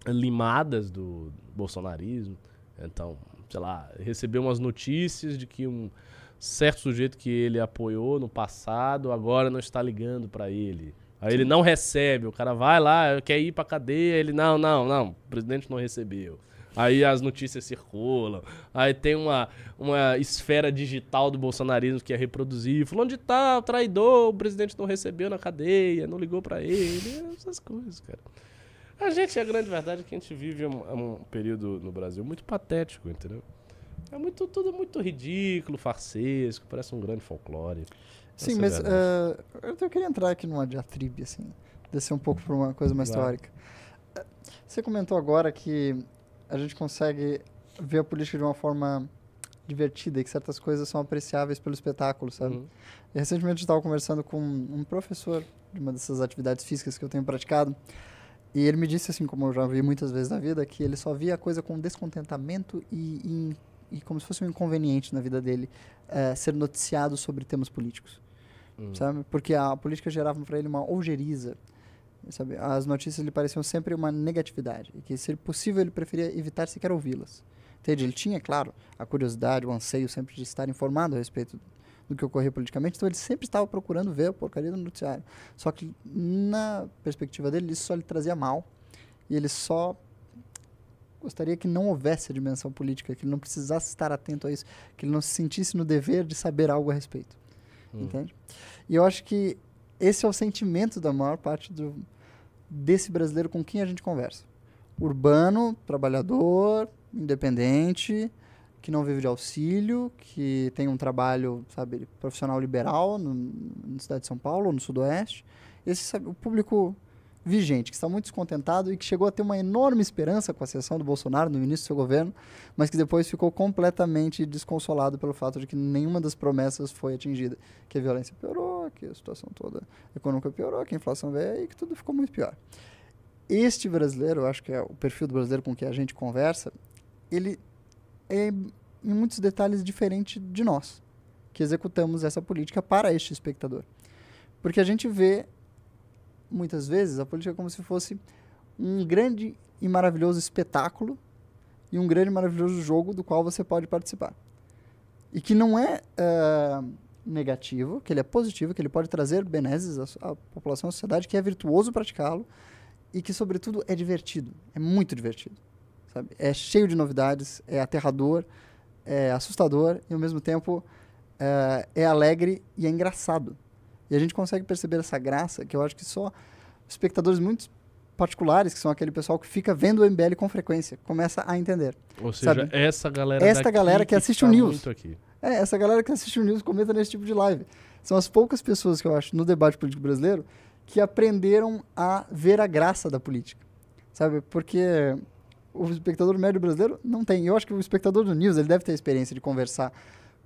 limadas do bolsonarismo. Então, sei lá, recebeu umas notícias de que um certo sujeito que ele apoiou no passado agora não está ligando para ele. Aí ele não recebe, o cara vai lá, quer ir pra cadeia, ele não, não, não, o presidente não recebeu. Aí as notícias circulam, aí tem uma, uma esfera digital do bolsonarismo que é reproduzir. onde tá o traidor, o presidente não recebeu na cadeia, não ligou para ele, essas coisas, cara. A gente, a grande verdade é que a gente vive um, é um período no Brasil muito patético, entendeu? É muito, tudo muito ridículo, farsesco, parece um grande folclore. Sim, é mas uh, eu queria entrar aqui numa diatribe, assim, descer um pouco para uma coisa mais teórica. Você comentou agora que a gente consegue ver a política de uma forma divertida e que certas coisas são apreciáveis pelo espetáculo, sabe? Uhum. recentemente eu estava conversando com um professor de uma dessas atividades físicas que eu tenho praticado e ele me disse, assim, como eu já vi muitas vezes na vida, que ele só via a coisa com descontentamento e, e, e como se fosse um inconveniente na vida dele é, ser noticiado sobre temas políticos. Hum. Sabe? Porque a política gerava para ele uma ojeriza Sabe? As notícias lhe pareciam sempre uma negatividade. E que, se possível, ele preferia evitar sequer ouvi-las. Entende? Ele tinha, claro, a curiosidade, o anseio sempre de estar informado a respeito do que ocorria politicamente, então ele sempre estava procurando ver a porcaria do noticiário. Só que, na perspectiva dele, isso só lhe trazia mal, e ele só gostaria que não houvesse a dimensão política, que ele não precisasse estar atento a isso, que ele não se sentisse no dever de saber algo a respeito. Hum. Entende? E eu acho que esse é o sentimento da maior parte do, desse brasileiro com quem a gente conversa. Urbano, trabalhador, independente, que não vive de auxílio, que tem um trabalho, sabe, profissional liberal no, na cidade de São Paulo, ou no Sudoeste. Esse sabe, o público vigente, que está muito descontentado e que chegou a ter uma enorme esperança com a ascensão do Bolsonaro no início do seu governo, mas que depois ficou completamente desconsolado pelo fato de que nenhuma das promessas foi atingida, que a violência piorou, que a situação toda econômica piorou, que a inflação veio e que tudo ficou muito pior. Este brasileiro, eu acho que é o perfil do brasileiro com que a gente conversa, ele é, em muitos detalhes diferente de nós, que executamos essa política para este espectador. Porque a gente vê, muitas vezes, a política como se fosse um grande e maravilhoso espetáculo e um grande e maravilhoso jogo do qual você pode participar. E que não é uh, negativo, que ele é positivo, que ele pode trazer benesses à, à população, à sociedade, que é virtuoso praticá-lo e que, sobretudo, é divertido. É muito divertido. Sabe? É cheio de novidades, é aterrador, é assustador e ao mesmo tempo é, é alegre e é engraçado. E a gente consegue perceber essa graça que eu acho que só espectadores muito particulares, que são aquele pessoal que fica vendo o MBL com frequência, começa a entender. Ou seja, sabe? essa galera Esta galera que, assiste que tá o news. É, essa galera que assiste o news comenta nesse tipo de live. São as poucas pessoas que eu acho no debate político brasileiro que aprenderam a ver a graça da política. Sabe? Porque o espectador médio brasileiro não tem. Eu acho que o espectador do News ele deve ter a experiência de conversar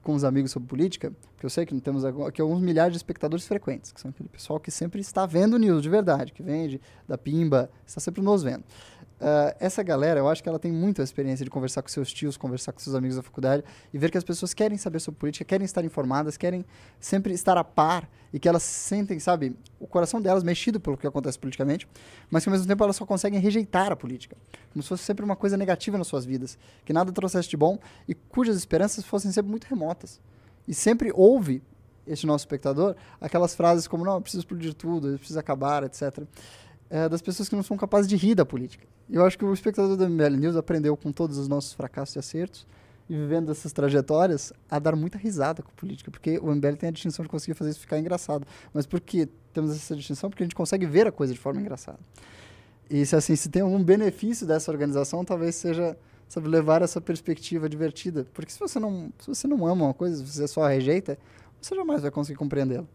com os amigos sobre política, porque eu sei que temos aqui alguns milhares de espectadores frequentes, que são aquele pessoal que sempre está vendo o News de verdade, que vende da Pimba, está sempre nos vendo. Uh, essa galera, eu acho que ela tem muita experiência de conversar com seus tios, conversar com seus amigos da faculdade e ver que as pessoas querem saber sobre política, querem estar informadas, querem sempre estar a par e que elas sentem, sabe, o coração delas mexido pelo que acontece politicamente, mas que ao mesmo tempo elas só conseguem rejeitar a política, como se fosse sempre uma coisa negativa nas suas vidas, que nada trouxesse de bom e cujas esperanças fossem sempre muito remotas. E sempre houve, este nosso espectador, aquelas frases como: não, eu preciso explodir tudo, eu preciso acabar, etc é, das pessoas que não são capazes de rir da política. Eu acho que o espectador do MBL News aprendeu com todos os nossos fracassos e acertos e vivendo essas trajetórias a dar muita risada com a política, porque o MBL tem a distinção de conseguir fazer isso ficar engraçado. Mas por que temos essa distinção? Porque a gente consegue ver a coisa de forma engraçada. E se assim, se tem algum benefício dessa organização, talvez seja sabe levar essa perspectiva divertida, porque se você não, se você não ama uma coisa, se você só a rejeita, você jamais vai conseguir compreendê-la.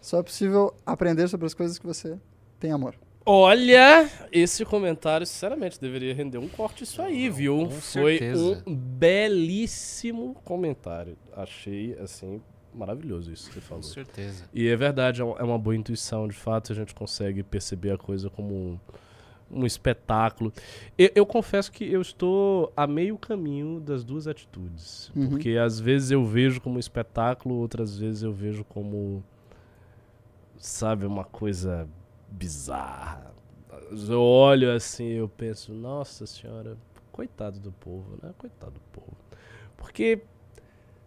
Só é possível aprender sobre as coisas que você tem amor. Olha, esse comentário, sinceramente, deveria render um corte isso aí, viu? Foi certeza. um belíssimo comentário. Achei, assim, maravilhoso isso que você falou. Com certeza. E é verdade, é, é uma boa intuição, de fato, a gente consegue perceber a coisa como um, um espetáculo. Eu, eu, confesso que eu estou a meio caminho das duas atitudes. Uhum. Porque às vezes eu vejo como um espetáculo, outras vezes eu vejo como, sabe, uma coisa bizarra. Eu olho assim eu penso, nossa senhora, coitado do povo, né? Coitado do povo. Porque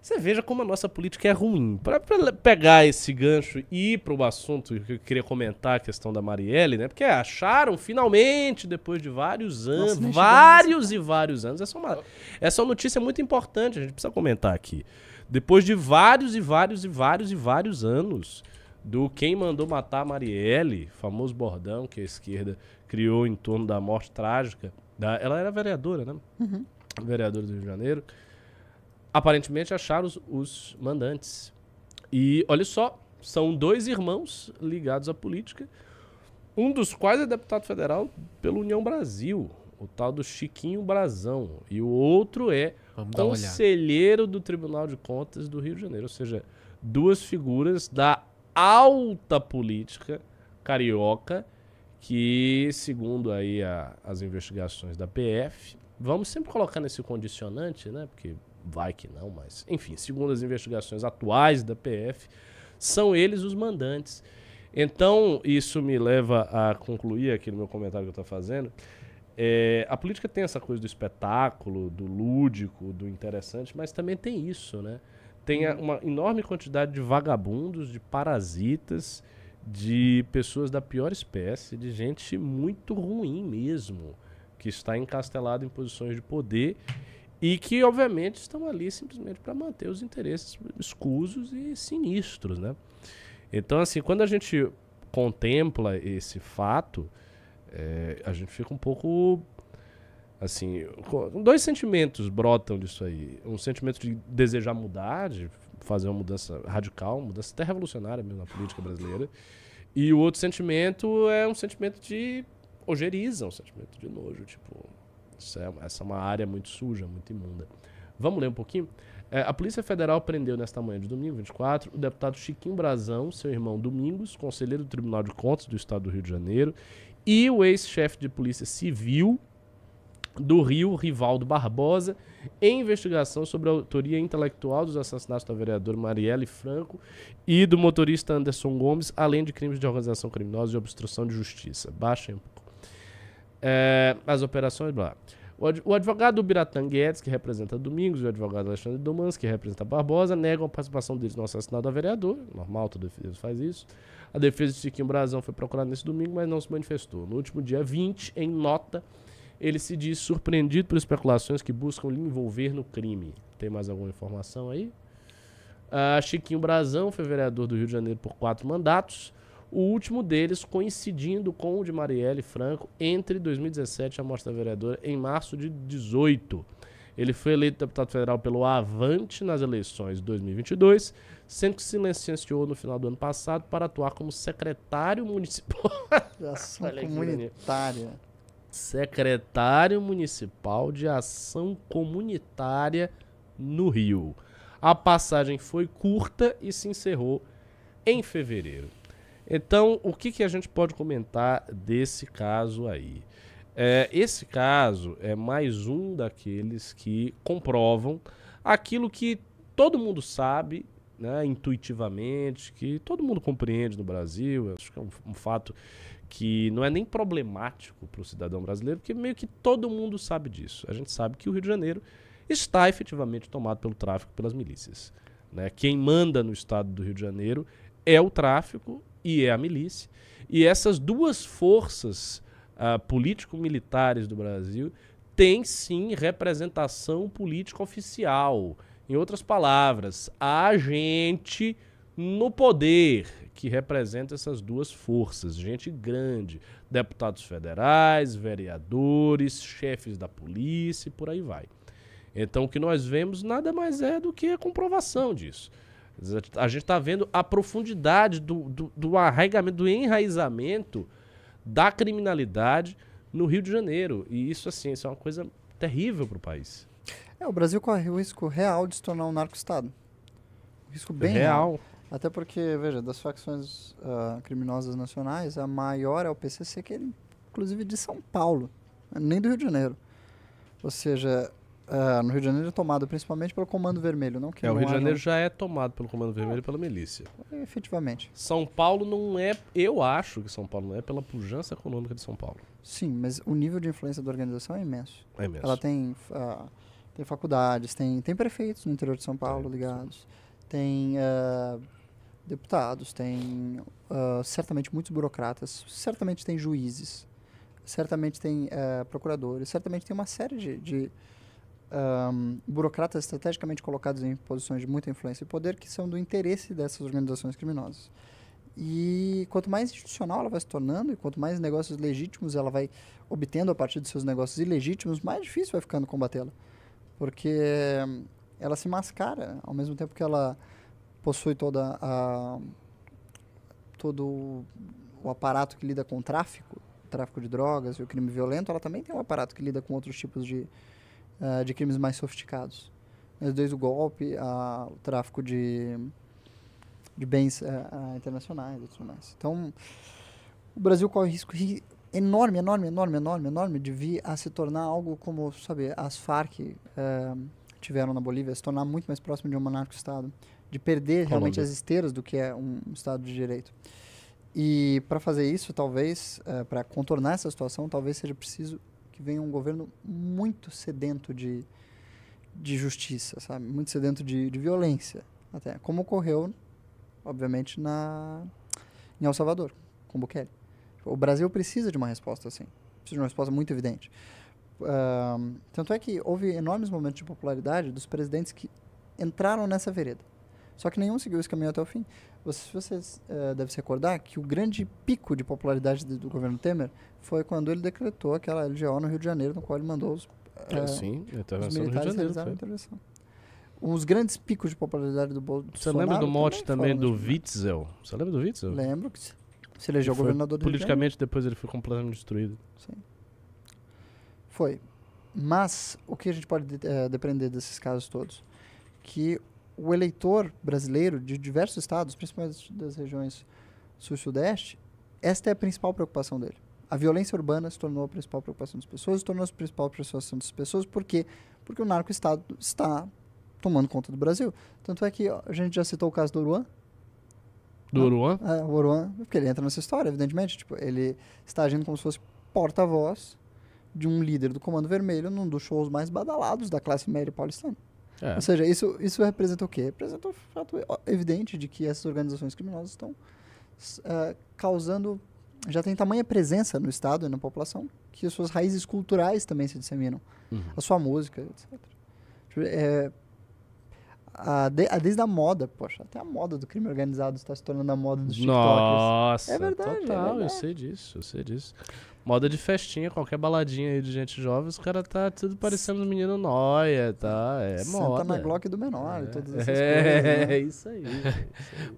você veja como a nossa política é ruim. Para pegar esse gancho e ir para o assunto que eu queria comentar, a questão da Marielle, né? Porque acharam finalmente, depois de vários anos, nossa, vários e vários anos, essa é, uma, essa é uma notícia muito importante, a gente precisa comentar aqui. Depois de vários e vários e vários e vários anos, do Quem Mandou Matar Marielle, famoso bordão que a esquerda criou em torno da morte trágica. Da... Ela era vereadora, né? Uhum. Vereadora do Rio de Janeiro. Aparentemente acharam os, os mandantes. E olha só, são dois irmãos ligados à política, um dos quais é deputado federal pela União Brasil, o tal do Chiquinho Brazão, e o outro é Vamos conselheiro do Tribunal de Contas do Rio de Janeiro, ou seja, duas figuras da alta política carioca que, segundo aí a, as investigações da PF, vamos sempre colocar nesse condicionante, né? Porque vai que não, mas enfim, segundo as investigações atuais da PF, são eles os mandantes. Então, isso me leva a concluir aqui no meu comentário que eu estou fazendo. É, a política tem essa coisa do espetáculo, do lúdico, do interessante, mas também tem isso, né? tem uma enorme quantidade de vagabundos, de parasitas, de pessoas da pior espécie, de gente muito ruim mesmo, que está encastelada em posições de poder e que, obviamente, estão ali simplesmente para manter os interesses escusos e sinistros, né? Então, assim, quando a gente contempla esse fato, é, a gente fica um pouco Assim, dois sentimentos brotam disso aí. Um sentimento de desejar mudar, de fazer uma mudança radical, uma mudança até revolucionária mesmo na política brasileira. E o outro sentimento é um sentimento de ojeriza, um sentimento de nojo. Tipo, é, essa é uma área muito suja, muito imunda. Vamos ler um pouquinho? É, a Polícia Federal prendeu nesta manhã de domingo, 24, o deputado Chiquinho Brazão, seu irmão Domingos, conselheiro do Tribunal de Contas do Estado do Rio de Janeiro, e o ex-chefe de Polícia Civil, do Rio, Rivaldo Barbosa, em investigação sobre a autoria intelectual dos assassinatos da vereadora Marielle Franco e do motorista Anderson Gomes, além de crimes de organização criminosa e obstrução de justiça. Baixa um pouco. É, as operações, blá. O advogado Biratan Guedes, que representa Domingos, e o advogado Alexandre Domans, que representa Barbosa, negam a participação deles no assassinato da vereadora. Normal, todo defesa faz isso. A defesa de Siquinho Brazão foi procurada nesse domingo, mas não se manifestou. No último dia 20, em nota, ele se diz surpreendido por especulações que buscam lhe envolver no crime. Tem mais alguma informação aí? Ah, Chiquinho Brazão foi vereador do Rio de Janeiro por quatro mandatos, o último deles coincidindo com o de Marielle Franco entre 2017 e a mostra da vereadora em março de 18. Ele foi eleito deputado federal pelo Avante nas eleições de 2022, sendo que se licenciou no final do ano passado para atuar como secretário [laughs] municipal. Ação comunitária secretário municipal de ação comunitária no Rio. A passagem foi curta e se encerrou em fevereiro. Então, o que, que a gente pode comentar desse caso aí? É, esse caso é mais um daqueles que comprovam aquilo que todo mundo sabe, né, intuitivamente, que todo mundo compreende no Brasil. Acho que é um, um fato que não é nem problemático para o cidadão brasileiro, porque meio que todo mundo sabe disso. A gente sabe que o Rio de Janeiro está efetivamente tomado pelo tráfico pelas milícias. Né? Quem manda no estado do Rio de Janeiro é o tráfico e é a milícia. E essas duas forças uh, político-militares do Brasil têm sim representação política oficial. Em outras palavras, a gente no poder que representa essas duas forças, gente grande, deputados federais, vereadores, chefes da polícia e por aí vai. Então, o que nós vemos nada mais é do que a comprovação disso. A gente está vendo a profundidade do, do, do arraigamento, do enraizamento da criminalidade no Rio de Janeiro. E isso, assim, isso é uma coisa terrível para o país. É, o Brasil corre o risco real de se tornar um narco-estado. Um risco bem real. real. Até porque, veja, das facções uh, criminosas nacionais, a maior é o PCC, que é inclusive de São Paulo, nem do Rio de Janeiro. Ou seja, uh, no Rio de Janeiro é tomado principalmente pelo Comando Vermelho, não que É, o Rio de Janeiro já é tomado pelo Comando Vermelho e pela milícia. efetivamente. São Paulo não é, eu acho que São Paulo não é pela pujança econômica de São Paulo. Sim, mas o nível de influência da organização é imenso. É imenso. Ela tem, uh, tem faculdades, tem, tem prefeitos no interior de São Paulo é, ligados, tem deputados, tem uh, certamente muitos burocratas, certamente tem juízes, certamente tem uh, procuradores, certamente tem uma série de, de um, ah, burocratas estrategicamente colocados em posições de muita influência e poder que são do interesse dessas organizações criminosas. E quanto mais institucional ela vai se tornando, e quanto mais negócios legítimos ela vai obtendo a partir dos seus negócios ilegítimos, mais difícil vai ficando combatê-la. Porque ela se mascara, ao mesmo tempo que ela possui toda a todo o aparato que lida com tráfico, tráfico de drogas e o crime violento, ela também tem um aparato que lida com outros tipos de, uh, de crimes mais sofisticados. Desde o golpe ao tráfico de, de bens uh, uh, internacionais e tudo mais. Então, o Brasil corre risco enorme, enorme, enorme, enorme, enorme de vir a se tornar algo como, sabe, as Farc tiveram na Bolívia, se tornar muito mais próximo de um monarco-estado de perder Colômbia. realmente as esteiras do que é um Estado de Direito. E para fazer isso, talvez, uh, é, para contornar essa situação, talvez seja preciso que venha um governo muito sedento de, de justiça, sabe? Muito sedento de, de violência, até. Como ocorreu, obviamente, na, em El Salvador, com Bukele. O Brasil precisa de uma resposta assim. Precisa de uma resposta muito evidente. Uh, tanto é que houve enormes momentos de popularidade dos presidentes que entraram nessa vereda. Só que nenhum seguiu esse caminho até o fim. Vocês, vocês uh, eh, devem se recordar que o grande pico de popularidade do, do governo Temer foi quando ele decretou aquela LGO no Rio de Janeiro, no qual ele mandou os, uh, é, eh, sim, os militares realizarem a intervenção. Uns grandes picos de popularidade do Bolsonaro. Você lembra do mote também, do Witzel? Você lembra do Witzel? Lembro que se, elegeu ele governador do Politicamente, Rio de depois ele foi completamente destruído. Sim. Foi. Mas o que a gente pode é, depender desses casos todos? Que o eleitor brasileiro de diversos estados, principalmente das regiões sul-sudeste, esta é a principal preocupação dele. A violência urbana se tornou a principal preocupação das pessoas, tornou-se a principal preocupação das pessoas, por quê? Porque o narco-estado está tomando conta do Brasil. Tanto é que ó, a gente já citou o caso do Uruan. Do Uruan? Ah, é, o Uruan, porque ele entra nessa história, evidentemente. Tipo, ele está agindo como se fosse porta-voz de um líder do Comando Vermelho num dos shows mais badalados da classe média paulistana. É. Ou seja, isso, isso representa o quê? Representa o fato evidente de que essas organizações criminosas estão uh, causando. Já tem tamanha presença no Estado e na população que as suas raízes culturais também se disseminam. Uhum. A sua música, etc. É, a, de, a, desde a moda, poxa, até a moda do crime organizado está se tornando a moda dos TikTokers. Nossa, é verdade, é total, é verdade. eu sei disso, eu sei disso. Moda de festinha, qualquer baladinha aí de gente jovem, os caras tá tudo parecendo um menino noia, tá? É Senta moda. Senta na Glock do menor, é. todas essas é, coisas. Né? [laughs] É, isso aí. É isso aí.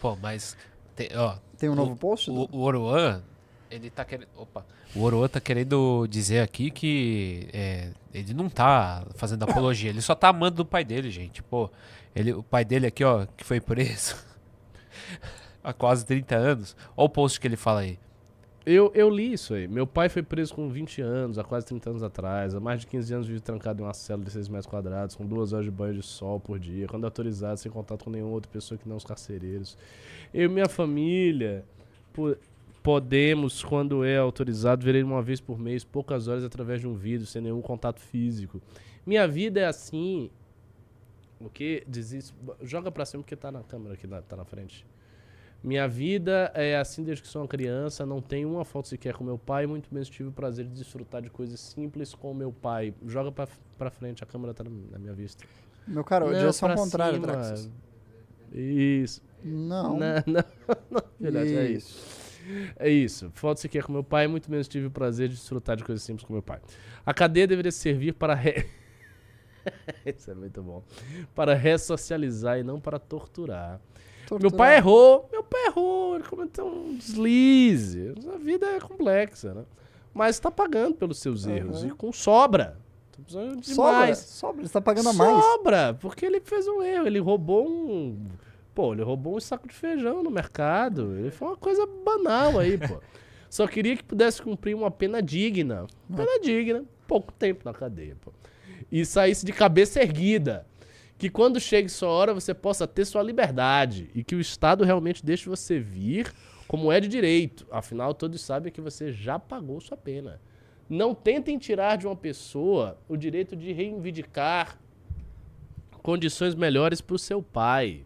Pô, mas. Tem, ó, tem um o, novo post? O, né? o Oruan, ele tá querendo. Opa! O Oruan tá querendo dizer aqui que é, ele não tá fazendo apologia, ele só tá amando do pai dele, gente. Pô, ele, o pai dele aqui, ó, que foi preso [laughs] há quase 30 anos. Olha o post que ele fala aí. Eu, eu li isso aí. Meu pai foi preso com 20 anos, há quase 30 anos atrás. Há mais de 15 anos vive trancado em uma cela de 6 metros quadrados, com duas horas de banho de sol por dia, quando autorizado, sem contato com nenhuma outra pessoa que não os carcereiros. Eu e minha família podemos, quando é autorizado, ver ele uma vez por mês, poucas horas através de um vídeo, sem nenhum contato físico. Minha vida é assim. O que? Desiste. Joga pra cima porque tá na câmera aqui, tá na frente. Minha vida é assim desde que sou uma criança, não tenho uma foto sequer com meu pai, muito menos tive o prazer de desfrutar de coisas simples com meu pai. Joga pra, pra frente, a câmera tá na minha vista. Meu cara, hoje é só o contrário, Isso. Não. Não, [laughs] não, não. Verdade, é isso. é isso. É isso. Foto sequer com meu pai, muito menos tive o prazer de desfrutar de coisas simples com meu pai. A cadeia deveria servir para. Re... [laughs] isso é muito bom. Para ressocializar e não para torturar. Meu pai errou, meu pai errou, ele cometeu um deslize. A vida é complexa, né? Mas está pagando pelos seus uhum. erros e com sobra. Sobra, sobra, ele tá pagando a mais. Sobra, porque ele fez um erro, ele roubou um... Pô, ele roubou um saco de feijão no mercado. Ele foi uma coisa banal aí, pô. [laughs] Só queria que pudesse cumprir uma pena digna. Hum. Pena digna, pouco tempo na cadeia, pô. E saísse de cabeça erguida que quando chegue sua hora você possa ter sua liberdade e que o Estado realmente deixe você vir como é de direito. Afinal, todos sabem que você já pagou sua pena. Não tentem tirar de uma pessoa o direito de reivindicar condições melhores para o seu pai.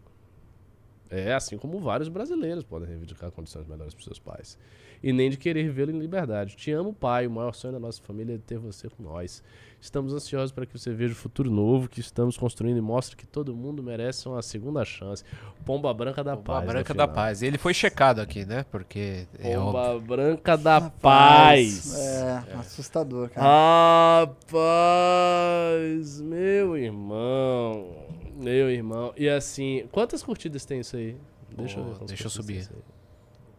É, assim como vários brasileiros podem reivindicar condições melhores para seus pais. E nem de querer vê-lo em liberdade. Te amo, pai. O maior sonho da nossa família é ter você com nós. Estamos ansiosos para que você veja o futuro novo que estamos construindo e mostre que todo mundo merece uma segunda chance. Pomba Branca da Pomba Paz. Pomba Branca da Paz. Ele foi checado aqui, né? Porque. É Pomba é Branca da Rapaz, Paz. É, é, assustador, cara. Rapaz, meu irmão. Meu irmão. E assim, quantas curtidas tem isso aí? Deixa, eu, deixa eu subir.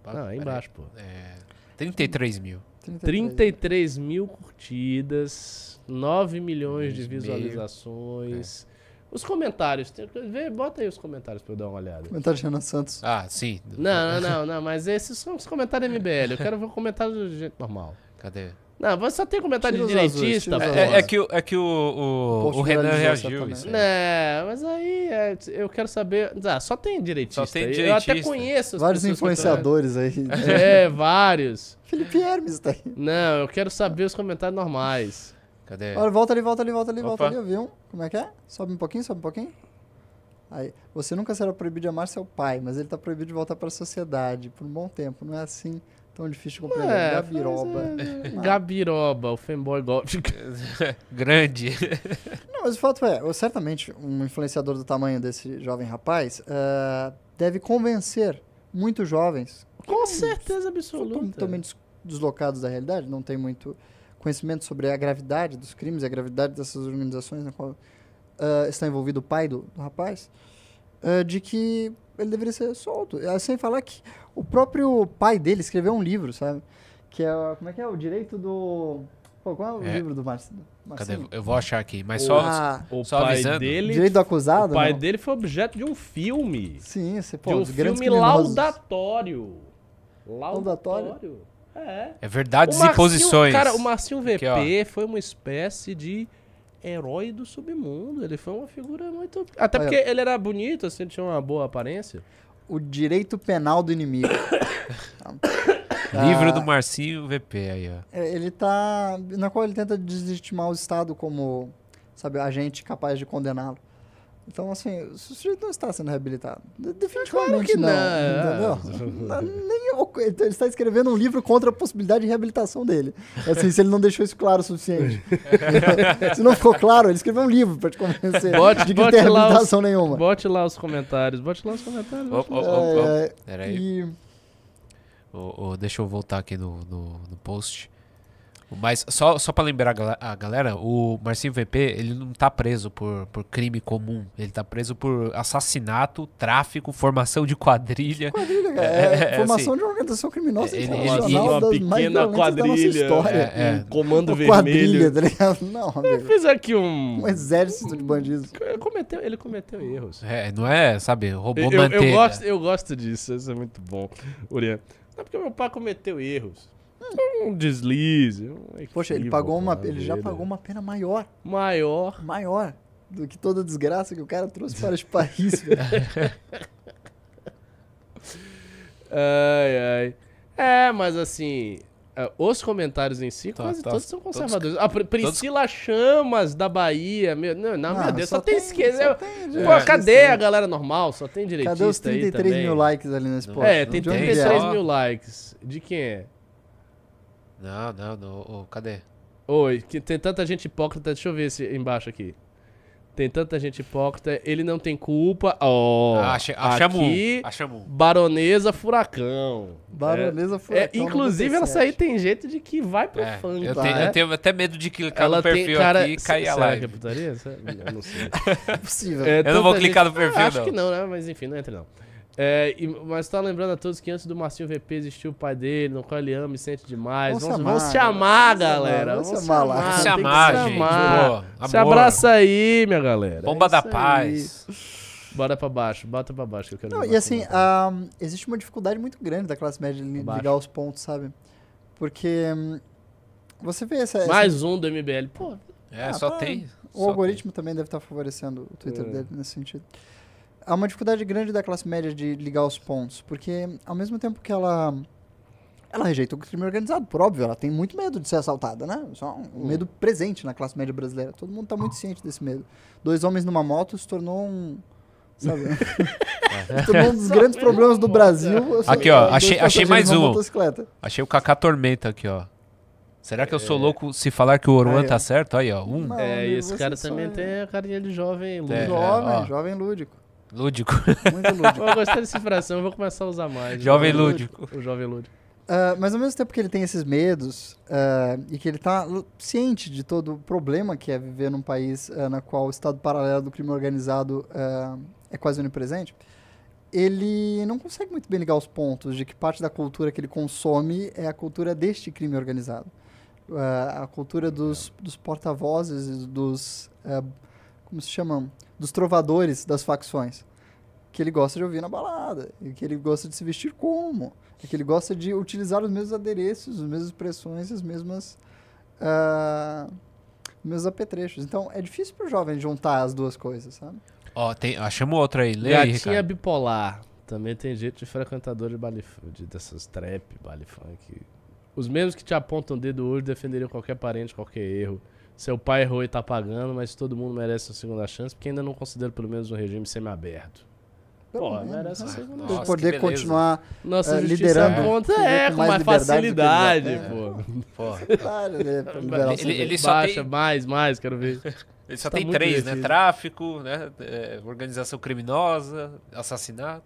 Ah, aí embaixo, pô. É, 33 mil. 33, 33 mil curtidas, 9 milhões de visualizações. É. Os comentários, vê, bota aí os comentários pra eu dar uma olhada. Comentário de Renan Santos. Ah, sim. Não, não, não, não, mas esses são os comentários MBL. Eu quero ver o comentário do jeito normal. Cadê? Não, você só tem comentário de direitista. Azuis, é, é, que, é que o, o, o Renan reagiu. Isso não, é, mas aí é, eu quero saber. Ah, só tem direitista. Só tem direitista. Eu até conheço. Vários influenciadores aí. É, vários. [laughs] Felipe Hermes tá aí. Não, eu quero saber os comentários normais. Cadê? Olha, volta ali, volta ali, volta ali, Opa. volta ali, viu? Como é que é? Sobe um pouquinho, sobe um pouquinho. Aí, você nunca será proibido de amar seu pai, mas ele está proibido de voltar para a sociedade por um bom tempo. Não é assim Tão difícil de compreender. É, Gabiroba. É... [laughs] Gabiroba, o fanboy gótico. [laughs] Grande. Não, mas o fato é, certamente um influenciador do tamanho desse jovem rapaz uh, deve convencer muitos jovens. Com certeza absoluta. Totalmente deslocados da realidade, não tem muito conhecimento sobre a gravidade dos crimes e a gravidade dessas organizações na qual uh, está envolvido o pai do, do rapaz, uh, de que ele deveria ser solto. É sem falar que o próprio pai dele escreveu um livro, sabe? Que é. Como é que é? O direito do. Pô, qual é o é. livro do Marcelo? Cadê? Eu vou achar aqui, mas só, o só pai avisando. dele. Direito do acusado? O pai não? dele foi objeto de um filme. Sim, você pode. um filme criminosos. laudatório. Laudatório? É. É verdades e posições. Cara, o Marcinho VP aqui, foi uma espécie de herói do submundo. Ele foi uma figura muito. Até porque ele era bonito, assim, tinha uma boa aparência. O direito penal do inimigo. [coughs] [coughs] ah, Livro do Marcinho VP aí, ó. É, ele tá. Na qual ele tenta desestimar o Estado como, sabe, agente capaz de condená-lo. Então, assim, o sujeito não está sendo reabilitado. Definitivamente claro não, não. Entendeu? [laughs] Nem, então, ele está escrevendo um livro contra a possibilidade de reabilitação dele. Assim, se ele não deixou isso claro o suficiente. [laughs] se não ficou claro, ele escreveu um livro para te convencer bote, de que não tem reabilitação os, nenhuma. Bote lá os comentários, bote lá os comentários. É, é, Peraí. deixa eu voltar aqui no, no, no post. Mas só, só para lembrar a galera, o Marcinho VP, ele não tá preso por, por crime comum. Ele tá preso por assassinato, tráfico, formação de quadrilha. Quadrilha, é, é, é, é assim, formação assim, de organização criminosa. Ele, ele, ele uma pequena quadrilha. É, é, um comando uma vermelho. Quadrilha, tá [laughs] Não, amigo. Ele fez aqui um... Um exército de bandidos. Cometeu, ele cometeu erros. É, não é, sabe, roubou eu, manteiga. Eu gosto, eu gosto disso, isso é muito bom, Urian. Não é porque meu pai cometeu erros um deslize. Um Poxa, ele pagou uma, ele já pagou uma pena maior. Maior. Maior do que toda a desgraça que o cara trouxe para os [laughs] país ai, ai. É, mas assim, é, os comentários em si, tá, quase tá, todos são conservadores. Todos, a Priscila todos... Chamas da Bahia, meu, não, não, ah, meu Deus, só, só tem, esquerda. é, cadê a galera normal? Só tem direitista Cadê os 33 mil likes ali nesse post? É, tem 33 mil likes. De quem é? Não, não, não. Oh, cadê? Oi, que tem tanta gente hipócrita. Deixa eu ver embaixo aqui. Tem tanta gente hipócrita, ele não tem culpa. Ó, oh, ah, achamos, aqui, achamos. Baronesa Furacão. Baronesa é, é Furacão. É, inclusive, essa aí tem jeito de que vai pro é, fã, eu, tá, tenho, é? eu tenho até medo de clicar ela no perfil cara, aqui e cair a é live. Que é putaria? Eu não sei. [laughs] é possível. É eu não vou clicar gente, no perfil, ah, acho não. Acho que não, né? Mas enfim, não entra não. É, e, mas tá lembrando a todos que antes do Marcinho VP existiu o pai dele, no qual ele ama e sente demais. Vamos, vamos, se amar, né? galera. Vamos, se amar, vamos se amar, se amar, se abraça aí, minha galera. Bomba é da paz. Aí. Bora pra baixo, bota pra baixo que eu quero Não, E assim, um, ah, existe uma dificuldade muito grande da classe média de ligar os pontos, sabe? Porque hum, você vê essa. Mais essa... um do MBL. Pô. É, ah, só pô, tem. Tá. O só algoritmo tem. também deve estar tá favorecendo o Twitter é. dele nesse sentido há uma dificuldade grande da classe média de ligar os pontos, porque ao mesmo tempo que ela ela rejeita o crime organizado, por óbvio, ela tem muito medo de ser assaltada, né? Só é um hum. medo presente na classe média brasileira. Todo mundo está muito ciente desse medo. Dois homens numa moto se tornou um sabe? [laughs] um dos grandes problemas do Brasil. Aqui, ó, achei, achei mais um. Achei o Kaká Tormenta aqui, ó. Será que eu sou é. louco se falar que o Oruan tá certo? Aí, ó. Um. Não, é, esse cara também é... tem a carinha de jovem lúdico. É, jovem, ó. jovem lúdico. Lúdico. Muito lúdico. Eu gostei dessa expressão, eu vou começar a usar mais. Jovem lúdico. O jovem lúdico. Uh, mas ao mesmo tempo que ele tem esses medos uh, e que ele está ciente de todo o problema que é viver num país uh, na qual o estado paralelo do crime organizado é quase onipresente, ele não consegue muito bem ligar os pontos de que parte da cultura que ele consome é a cultura deste crime organizado. a cultura dos, dos porta-vozes, dos como se chamam, dos trovadores das facções. Que ele gosta de ouvir na balada, e que ele gosta de se vestir como, e que ele gosta de utilizar os mesmos adereços, as mesmas expressões, as mesmas. Uh, ah, os mesmos apetrechos. Então é difícil para o jovem juntar as duas coisas, sabe? Ó, oh, tem, achamos ah, outra aí, lê Gatinha aí, bipolar. Também tem jeito de frequentador de, baile, de dessas trap, baile funk. Os mesmos que te apontam o dedo hoje defenderiam qualquer parente, qualquer erro. Seu pai errou e tá pagando, mas todo mundo merece uma segunda chance, porque ainda não considero pelo menos um regime semi-aberto. Pô, merece uma segunda chance. poder continuar Nossa, uh, liderando. Conta né, é, com mais, facilidade, pô. É. [laughs] Né, ele, ele só Baixa, tem... mais, mais, quero ver. Ele só tá tem três, divertido. né? Tráfico, né? É, organização criminosa, assassinato.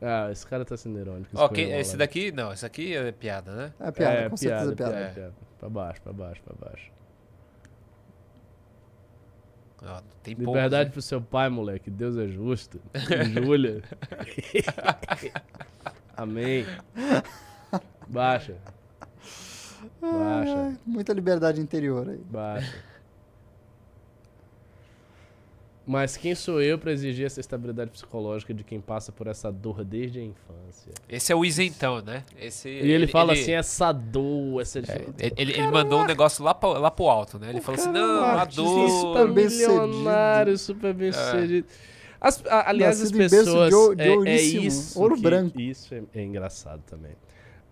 Ah, esse cara tá sendo irônico. Okay, esse daqui, não, esse aqui é piada, né? É piada, é, com é, certeza piada, é piada. É piada. Pra baixo, pra baixo, pra baixo. Tem Liberdade poucos, pro seu pai, moleque. Deus é justo. [laughs] Júlia. [laughs] Amém. Baixa. Baixa. muita liberdade interior aí. Baixa. Mas quem sou eu para exigir essa estabilidade psicológica de quem passa por essa dor desde a infância? Esse é o isentão, né? Esse, e ele, ele fala ele, assim, essa dor, essa... É, ele, ele, mandou um negócio lá pro, lá pro alto, né? Ele falou assim, é não, a dor... Super bem milionário, super bem sucedido. É. As, a, aliás, Nascido as pessoas... De, de é, é, isso ouro que, branco. Isso é, é engraçado também.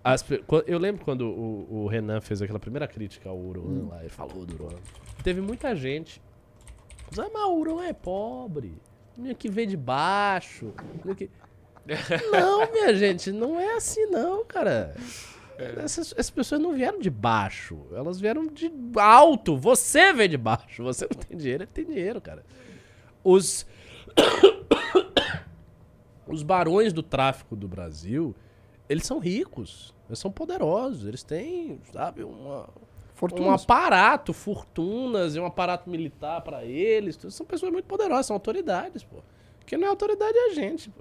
As, eu lembro quando o, o, Renan fez aquela primeira crítica ao Uruan hum. lá, ele falou do Uruan. Teve muita gente Zé Maurão é pobre. Tinha é que ver de baixo. É que... [laughs] Não, minha gente, não é assim não, cara. É. Essas, essas, pessoas não vieram de baixo, elas vieram de alto. Você vem de baixo. Você não tem dinheiro, ele tem dinheiro, cara. Os. [coughs] Os barões do tráfico do Brasil, eles são ricos, eles são poderosos, eles têm, sabe, uma, Fortunas. um aparato, fortunas e um aparato militar para eles. São pessoas muito poderosas, são autoridades, pô. Quem não é autoridade é a gente, pô.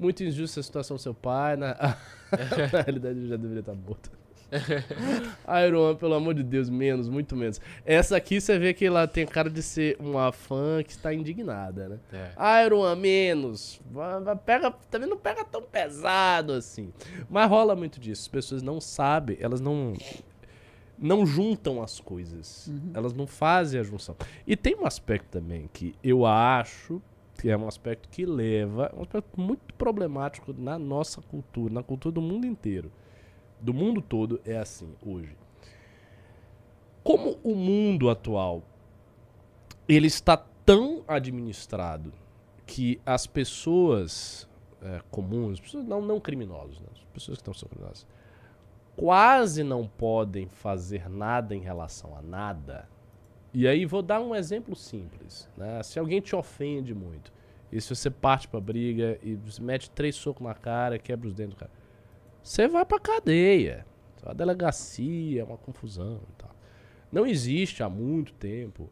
Muito injusta a situação do seu pai. Na, né? [laughs] na realidade, ele já deveria estar tá morto. [laughs] Iron Man, pelo amor de Deus, menos, muito menos. Essa aqui você vê que ela tem cara de ser uma fã que está indignada, né? É. Iron Man, menos. Pega, também não pega tão pesado assim. Mas rola muito disso. As pessoas não sabem, elas não não juntam as coisas. Uhum. Elas não fazem a junção. E tem um aspecto também que eu acho que é um aspecto que leva, um aspecto muito problemático na nossa cultura, na cultura do mundo inteiro. Do mundo todo é assim hoje. Como o mundo atual ele está tão administrado que as pessoas é, comuns, pessoas não, não criminosos, né? as pessoas que estão sendo criminosas, quase não podem fazer nada em relação a nada. E aí vou dar um exemplo simples. Né? Se alguém te ofende muito, e se você parte pra briga e mete três socos na cara, quebra os dentes do cara, você vai pra cadeia. Então, a delegacia, é uma confusão e tal. Não existe há muito tempo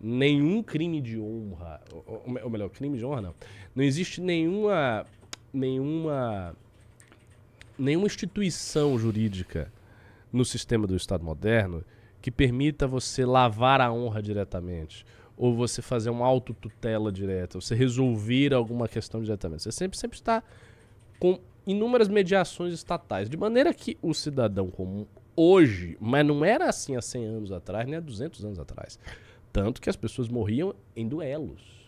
nenhum crime de honra, ou, ou melhor, crime de honra não. Não existe nenhuma nenhuma nenhuma instituição jurídica no sistema do Estado moderno que permita você lavar a honra diretamente, ou você fazer uma autotutela direta, você resolver alguma questão diretamente. Você sempre, sempre está com inúmeras mediações estatais, de maneira que o cidadão comum hoje, mas não era assim há 100 anos atrás, nem há 200 anos atrás. Tanto que as pessoas morriam em duelos.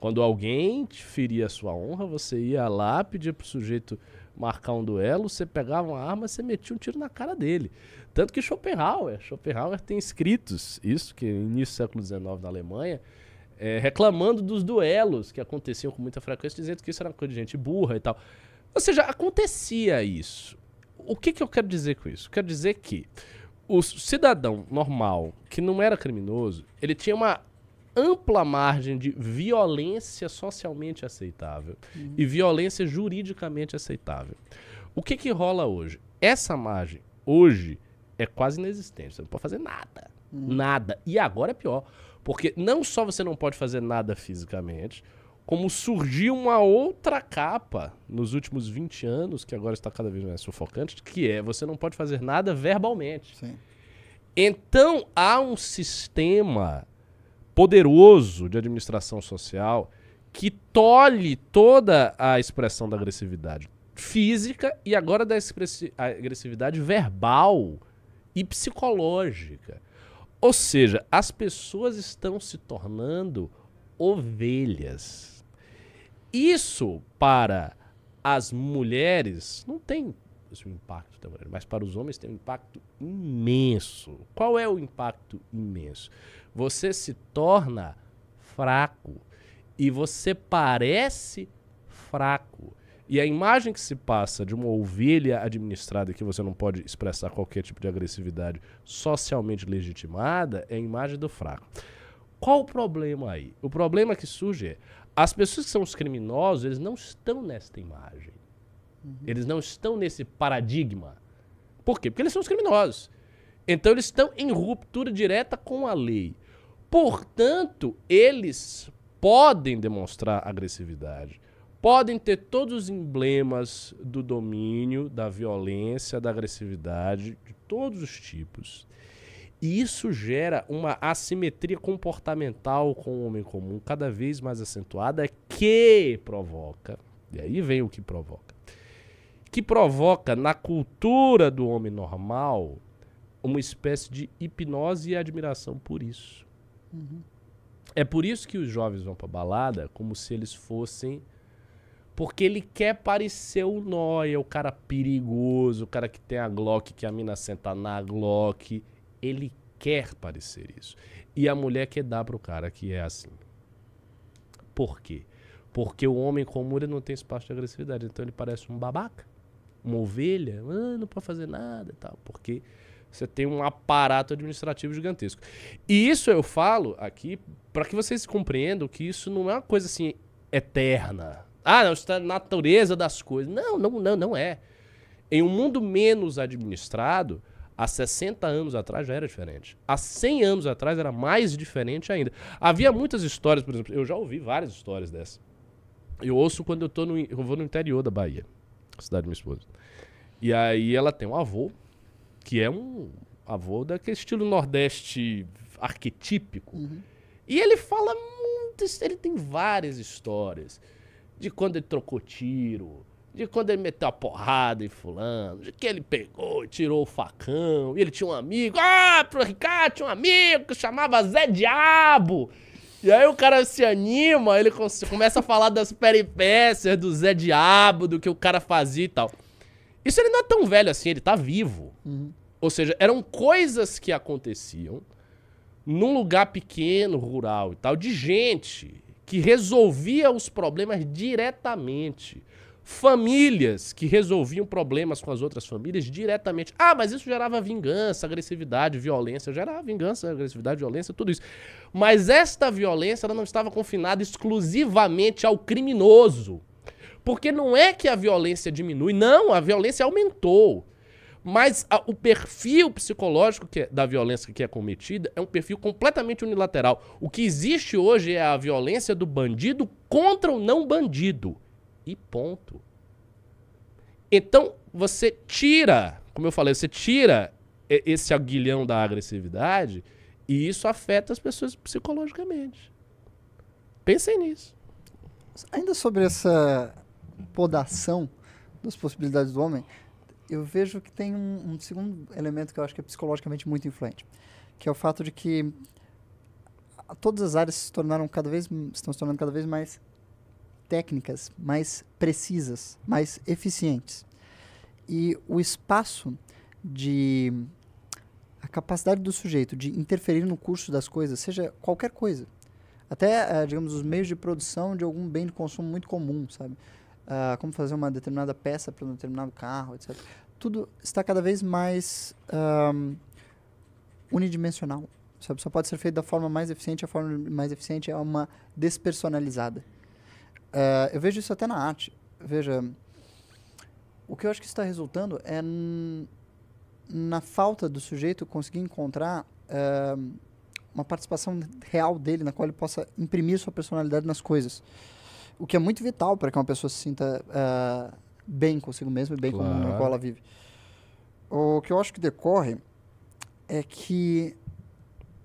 Quando alguém te feria a sua honra, você ia lá pedir pro sujeito marcar um duelo, você pegava uma arma, você metia um tiro na cara dele. Tanto que Schopenhauer, Schopenhauer tem escritos, isso que no é início do século XIX na Alemanha, é, reclamando dos duelos que aconteciam com muita frequência, dizendo que isso era coisa de gente burra e tal. Ou seja, acontecia isso. O que, que eu quero dizer com isso? quero dizer que o cidadão normal, que não era criminoso, ele tinha uma ampla margem de violência socialmente aceitável uhum. e violência juridicamente aceitável. O que, que rola hoje? Essa margem, hoje, é quase inexistente. Você não pode fazer nada. Uhum. Nada. E agora é pior. Porque não só você não pode fazer nada fisicamente, como surgiu uma outra capa nos últimos 20 anos, que agora está cada vez mais sufocante, que é você não pode fazer nada verbalmente. Sim. Então há um sistema poderoso de administração social que tolhe toda a expressão da agressividade física e agora da agressividade verbal e psicológica. Ou seja, as pessoas estão se tornando ovelhas. Isso para as mulheres não tem esse impacto da mulher, mas para os homens tem um impacto imenso. Qual é o impacto imenso? Você se torna fraco. E você parece fraco. E a imagem que se passa de uma ovelha administrada, que você não pode expressar qualquer tipo de agressividade socialmente legitimada, é a imagem do fraco. Qual o problema aí? O problema que surge é as pessoas que são os criminosos, eles não estão nesta imagem. Uhum. Eles não estão nesse paradigma. Por quê? Porque eles são os criminosos. Então eles estão em ruptura direta com a lei. Portanto, eles podem demonstrar agressividade, podem ter todos os emblemas do domínio, da violência, da agressividade, de todos os tipos. E isso gera uma assimetria comportamental com o homem comum cada vez mais acentuada que provoca, e aí vem o que provoca, que provoca na cultura do homem normal uma espécie de hipnose e admiração por isso. Uhum. É por isso que os jovens vão pra balada como se eles fossem. Porque ele quer parecer o nóia, o cara perigoso, o cara que tem a Glock, que a mina senta na Glock. Ele quer parecer isso. E a mulher quer dar pro cara que é assim. Por quê? Porque o homem comum ele não tem espaço de agressividade. Então ele parece um babaca, uma ovelha, ah, não pode fazer nada e tal. Porque você tem um aparato administrativo gigantesco. E isso eu falo aqui para que vocês compreendam que isso não é uma coisa assim eterna. Ah, não, está na natureza das coisas. Não, não, não, não é. Em um mundo menos administrado, há 60 anos atrás já era diferente. Há 100 anos atrás era mais diferente ainda. Havia muitas histórias, por exemplo, eu já ouvi várias histórias dessas. Eu ouço quando eu, tô no, eu vou no interior da Bahia, cidade da minha esposa. E aí ela tem um avô que é um avô daquele estilo nordeste arquetípico. Uhum. E ele fala muitas, ele tem várias histórias de quando ele trocou tiro, de quando ele meteu a porrada em fulano, de que ele pegou e tirou o facão, e ele tinha um amigo, ah, pro Ricardo tinha um amigo que chamava Zé Diabo. E aí o cara se anima, ele começa a falar das peripécias do Zé Diabo, do que o cara fazia e tal. Isso ele não é tão velho assim, ele tá vivo. Uhum. Ou seja, eram coisas que aconteciam num lugar pequeno, rural e tal, de gente que resolvia os problemas diretamente. Famílias que resolviam problemas com as outras famílias diretamente. Ah, mas isso gerava vingança, agressividade, violência. Gerava vingança, agressividade, violência, tudo isso. Mas esta violência ela não estava confinada exclusivamente ao criminoso. Porque não é que a violência diminui, não, a violência aumentou. Mas a, o perfil psicológico é, da violência que é cometida é um perfil completamente unilateral. O que existe hoje é a violência do bandido contra o não bandido. E ponto. Então, você tira, como eu falei, você tira esse aguilhão da agressividade e isso afeta as pessoas psicologicamente. Pensem nisso. Ainda sobre essa podação das possibilidades do homem, eu vejo que tem um, um, segundo elemento que eu acho que é psicologicamente muito influente, que é o fato de que todas as áreas se tornaram cada vez estão se tornando cada vez mais técnicas, mais precisas, mais eficientes. E o espaço de a capacidade do sujeito de interferir no curso das coisas, seja qualquer coisa, até eh, digamos os meios de produção de algum bem de consumo muito comum, sabe? uh, como fazer uma determinada peça para um determinado carro, etc. Tudo está cada vez mais um, unidimensional. Sabe? Só pode ser feito da forma mais eficiente. A forma mais eficiente é uma despersonalizada. Uh, eu vejo isso até na arte. Veja, o que eu acho que está resultando é na falta do sujeito conseguir encontrar uh, uma participação real dele, na qual ele possa imprimir sua personalidade nas coisas o que é muito vital para que uma pessoa se sinta uh, bem consigo mesma e bem claro. com o mundo no qual ela vive. O que eu acho que decorre é que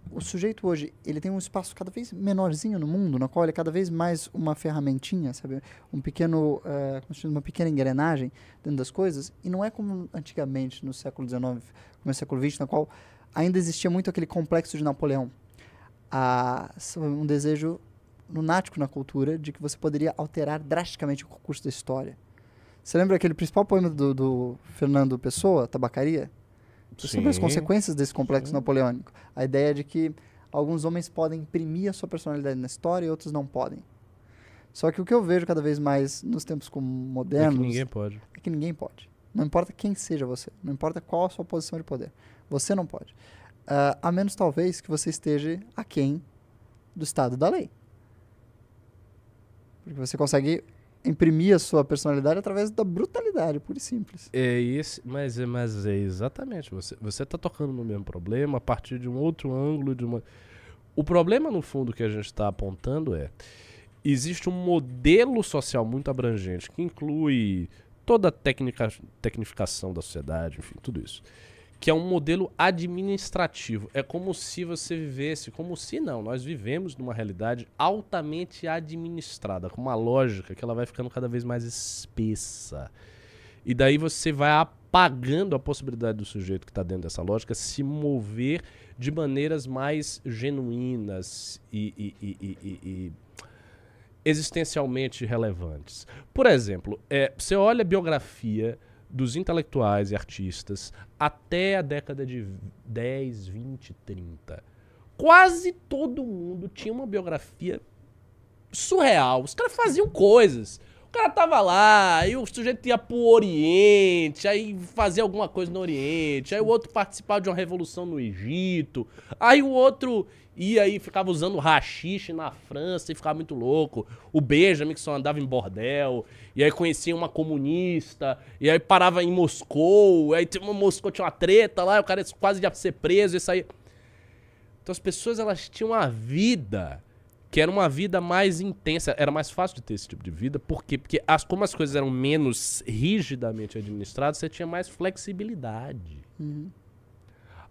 o sujeito hoje ele tem um espaço cada vez menorzinho no mundo, na qual ele é cada vez mais uma ferramentinha, sabe? Um pequeno, uh, uma pequena engrenagem dentro das coisas. E não é como antigamente, no século XIX, no século XX, na qual ainda existia muito aquele complexo de Napoleão. Ah, um desejo lunático na cultura de que você poderia alterar drasticamente o curso da história. Você lembra aquele principal poema do, do Fernando Pessoa, Tabacaria? Sim. Sobre as consequências desse complexo Sim. napoleônico. A ideia de que alguns homens podem imprimir a sua personalidade na história e outros não podem. Só que o que eu vejo cada vez mais nos tempos como modernos. É que ninguém pode. É que ninguém pode. Não importa quem seja você. Não importa qual a sua posição de poder. Você não pode. Uh, a menos talvez que você esteja aquém do estado da lei. Porque você consegue imprimir a sua personalidade através da brutalidade, pura e simples. É isso, mas, é, mas é exatamente. Você, você tá tocando no mesmo problema a partir de um outro ângulo, de uma. O problema, no fundo, que a gente está apontando é. Existe um modelo social muito abrangente que inclui toda a técnica, tecnificação da sociedade, enfim, tudo isso que é um modelo administrativo. É como se você vivesse, como se não, nós vivemos numa realidade altamente administrada, com uma lógica que ela vai ficando cada vez mais espessa. E daí você vai apagando a possibilidade do sujeito que está dentro dessa lógica se mover de maneiras mais genuínas e, e, e, e existencialmente relevantes. Por exemplo, é, você olha a biografia dos intelectuais e artistas até a década de 10, 20, 30, quase todo mundo tinha uma biografia surreal. Os caras faziam coisas. O cara tava lá, e o sujeito ia pro Oriente, aí fazia alguma coisa no Oriente, aí o outro participava de uma revolução no Egito, aí o outro e aí ficava usando rachixe na França e ficava muito louco. O Benjamin que só andava em bordel. E aí conhecia uma comunista. E aí parava em Moscou. aí tinha uma Moscou, tinha uma treta lá. O cara quase ia ser preso e sair. Então as pessoas elas tinham uma vida que era uma vida mais intensa. Era mais fácil de ter esse tipo de vida. Por quê? Porque as, como as coisas eram menos rigidamente administradas, você tinha mais flexibilidade. Uhum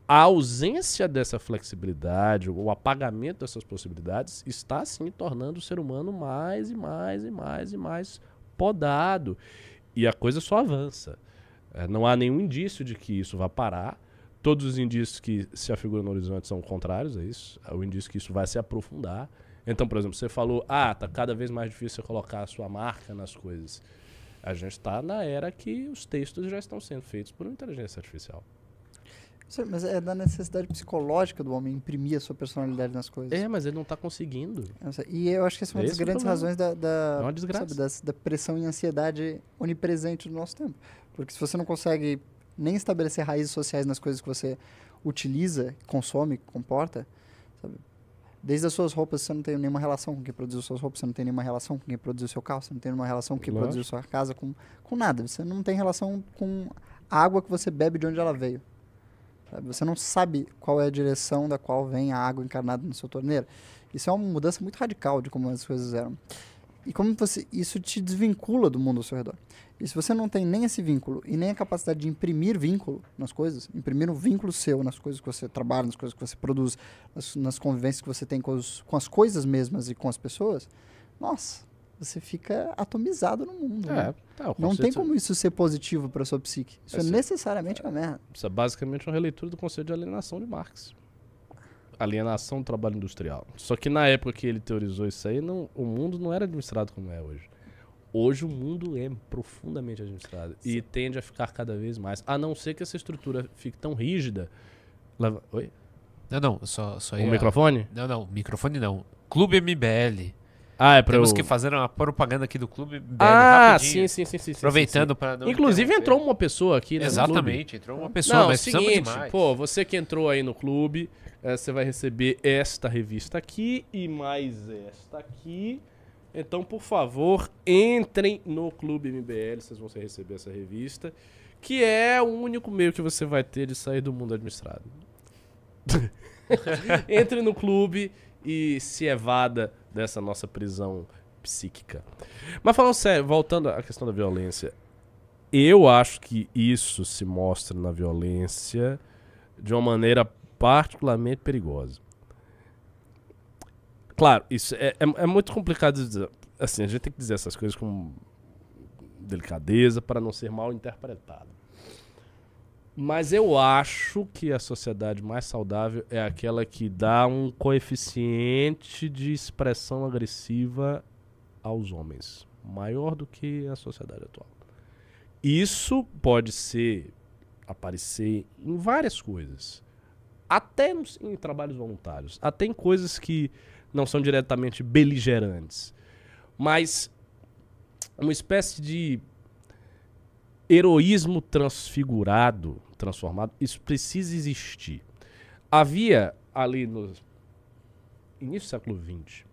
a ausência dessa flexibilidade, o apagamento dessas possibilidades, está sim tornando o ser humano mais e mais e mais e mais podado. E a coisa só avança. É, não há nenhum indício de que isso vá parar. Todos os indícios que se afiguram no horizonte são contrários a isso. É, o indício que isso vai se aprofundar. Então, por exemplo, você falou, ah, tá cada vez mais difícil você colocar a sua marca nas coisas. A gente está na era que os textos já estão sendo feitos por inteligência artificial. Mas é da necessidade psicológica do homem imprimir a sua personalidade nas coisas. É, mas ele não está conseguindo. E eu acho que essa é uma é Esse das grandes razões da, da, é sabe, da, da pressão e ansiedade onipresente do nosso tempo. Porque se você não consegue nem estabelecer raízes sociais nas coisas que você utiliza, consome, comporta, sabe? Desde as suas roupas, você não tem nenhuma relação com quem produziu suas roupas, você não tem nenhuma relação com quem produziu seu carro, você não tem nenhuma relação com quem produziu sua casa, com, com nada. Você não tem relação com a água que você bebe de onde ela veio. Sabe? Você não sabe qual é a direção da qual vem a água encarnada no seu torneiro Isso é uma mudança muito radical de como as coisas eram. E como você, isso te desvincula do mundo ao seu redor. E se você não tem nem esse vínculo e nem a capacidade de imprimir vínculo nas coisas, imprimir um vínculo seu nas coisas que você trabalha, nas coisas que você produz, nas, nas convivências que você tem com, os, com as coisas mesmas e com as pessoas, nossa, você fica atomizado no mundo. Né? É, né? tá, não tem como isso ser positivo para sua psique. Isso é, é necessariamente é, uma merda. Isso é basicamente uma releitura do conceito de alienação de Marx. Alienação do trabalho industrial. Só que na época que ele teorizou isso aí, não, o mundo não era administrado como é hoje. Hoje o mundo é profundamente administrado Sim. e tende a ficar cada vez mais. A não ser que essa estrutura fique tão rígida. Leva... Oi? Não, não, só, só O ia... microfone? Não, não, microfone não. Clube MBL. Ah, é pro... Temos que fazer uma propaganda aqui do clube. BL, ah, rapidinho. sim, sim, sim, sim. Aproveitando para. Inclusive entrou uma pessoa aqui, né? Exatamente, entrou uma pessoa. Não, mas é seguinte, pô, você que entrou aí no clube, é, você vai receber esta revista aqui e mais esta aqui. Então, por favor, entrem no Clube MBL, vocês vão receber essa revista, que é o único meio que você vai ter de sair do mundo administrado. [laughs] Entre no clube, e se evada dessa nossa prisão psíquica. Mas falando sério, voltando à questão da violência, eu acho que isso se mostra na violência de uma maneira particularmente perigosa. Claro, isso é, é, é muito complicado de dizer. Assim, a gente tem que dizer essas coisas com delicadeza para não ser mal interpretado. Mas eu acho que a sociedade mais saudável é aquela que dá um coeficiente de expressão agressiva aos homens, maior do que a sociedade atual. Isso pode ser aparecer em várias coisas, até em trabalhos voluntários, até em coisas que não são diretamente beligerantes, mas uma espécie de heroísmo transfigurado, transformado, isso precisa existir. Havia ali no início do século XX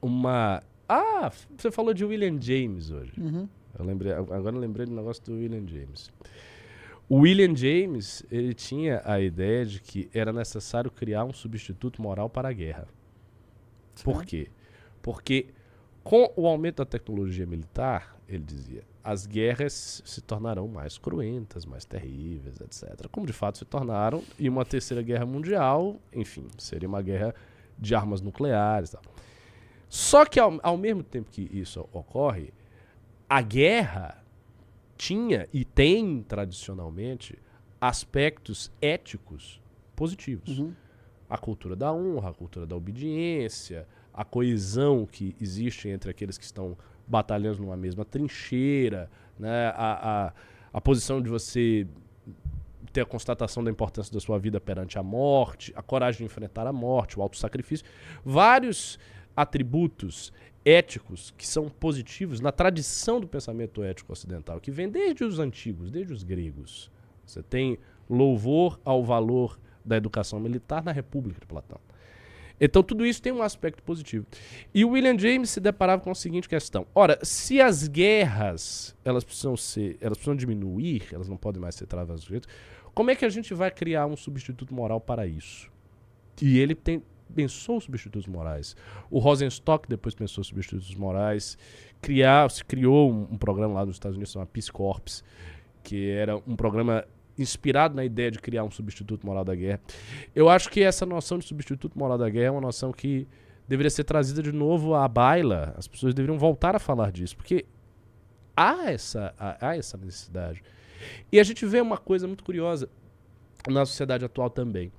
uma. Ah, você falou de William James hoje. Uhum. Eu lembrei, agora eu lembrei do negócio do William James. O William James ele tinha a ideia de que era necessário criar um substituto moral para a guerra. Sim. Por quê? Porque com o aumento da tecnologia militar, ele dizia, as guerras se tornarão mais cruentas, mais terríveis, etc. Como de fato se tornaram, e uma terceira guerra mundial, enfim, seria uma guerra de armas nucleares. Tal. Só que ao, ao mesmo tempo que isso ocorre, a guerra tinha e tem tradicionalmente aspectos éticos positivos. Uhum. A cultura da honra, a cultura da obediência, a coesão que existe entre aqueles que estão batalhando numa mesma trincheira, né? a, a, a posição de você ter a constatação da importância da sua vida perante a morte, a coragem de enfrentar a morte, o alto sacrifício, vários atributos éticos que são positivos na tradição do pensamento ético ocidental, que vem desde os antigos, desde os gregos. Você tem louvor ao valor da educação militar na República de Platão. Então tudo isso tem um aspecto positivo. E o William James se deparava com a seguinte questão: ora, se as guerras elas precisam ser, elas precisam diminuir, elas não podem mais ser travadas do jeito, como é que a gente vai criar um substituto moral para isso? E ele tem, pensou substitutos morais. O Rosenstock depois pensou substitutos morais. Criar, se criou um, um programa lá nos Estados Unidos chamado Peace Corps, que era um programa inspirado na ideia de criar um substituto moral da guerra. Eu acho que essa noção de substituto moral da guerra é uma noção que deveria ser trazida de novo à baila. As pessoas deveriam voltar a falar disso, porque há essa, há, há essa necessidade. E a gente vê uma coisa muito curiosa na sociedade atual também.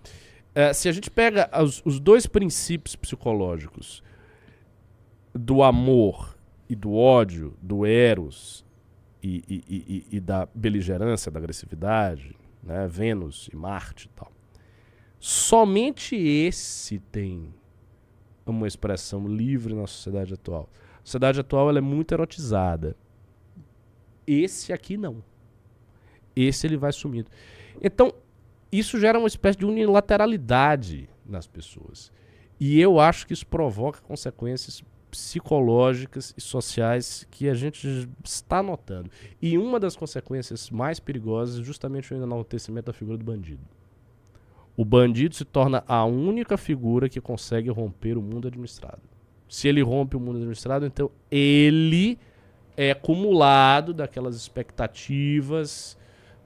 É, se a gente pega os, os dois princípios psicológicos do amor e do ódio, do eros e, e, e, da beligerância, da agressividade, né? Vênus e Marte e tal. Somente esse tem uma expressão livre na sociedade atual. A sociedade atual ela é muito erotizada. Esse aqui não. Esse ele vai sumindo. Então, isso gera uma espécie de unilateralidade nas pessoas. E eu acho que isso provoca consequências psicológicas e sociais que a gente está notando. E uma das consequências mais perigosas é justamente o enaltecimento da figura do bandido. O bandido se torna a única figura que consegue romper o mundo administrado. Se ele rompe o mundo administrado, então ele é acumulado daquelas expectativas,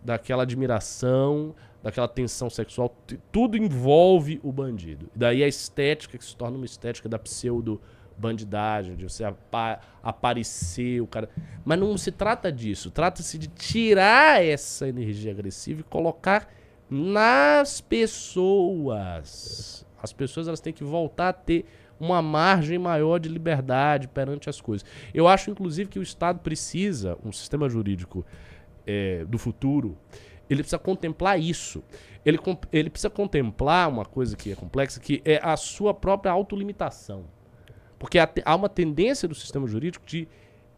daquela admiração, daquela tensão sexual, tudo envolve o bandido. Daí a estética que se torna uma estética da pseudo bandidagem, de você apa aparecer, o cara. Mas não se trata disso. Trata-se de tirar essa energia agressiva e colocar nas pessoas. As pessoas elas têm que voltar a ter uma margem maior de liberdade perante as coisas. Eu acho, inclusive, que o Estado precisa, um sistema jurídico é, do futuro, ele precisa contemplar isso. Ele, ele precisa contemplar uma coisa que é complexa, que é a sua própria autolimitação. Porque há uma tendência do sistema jurídico de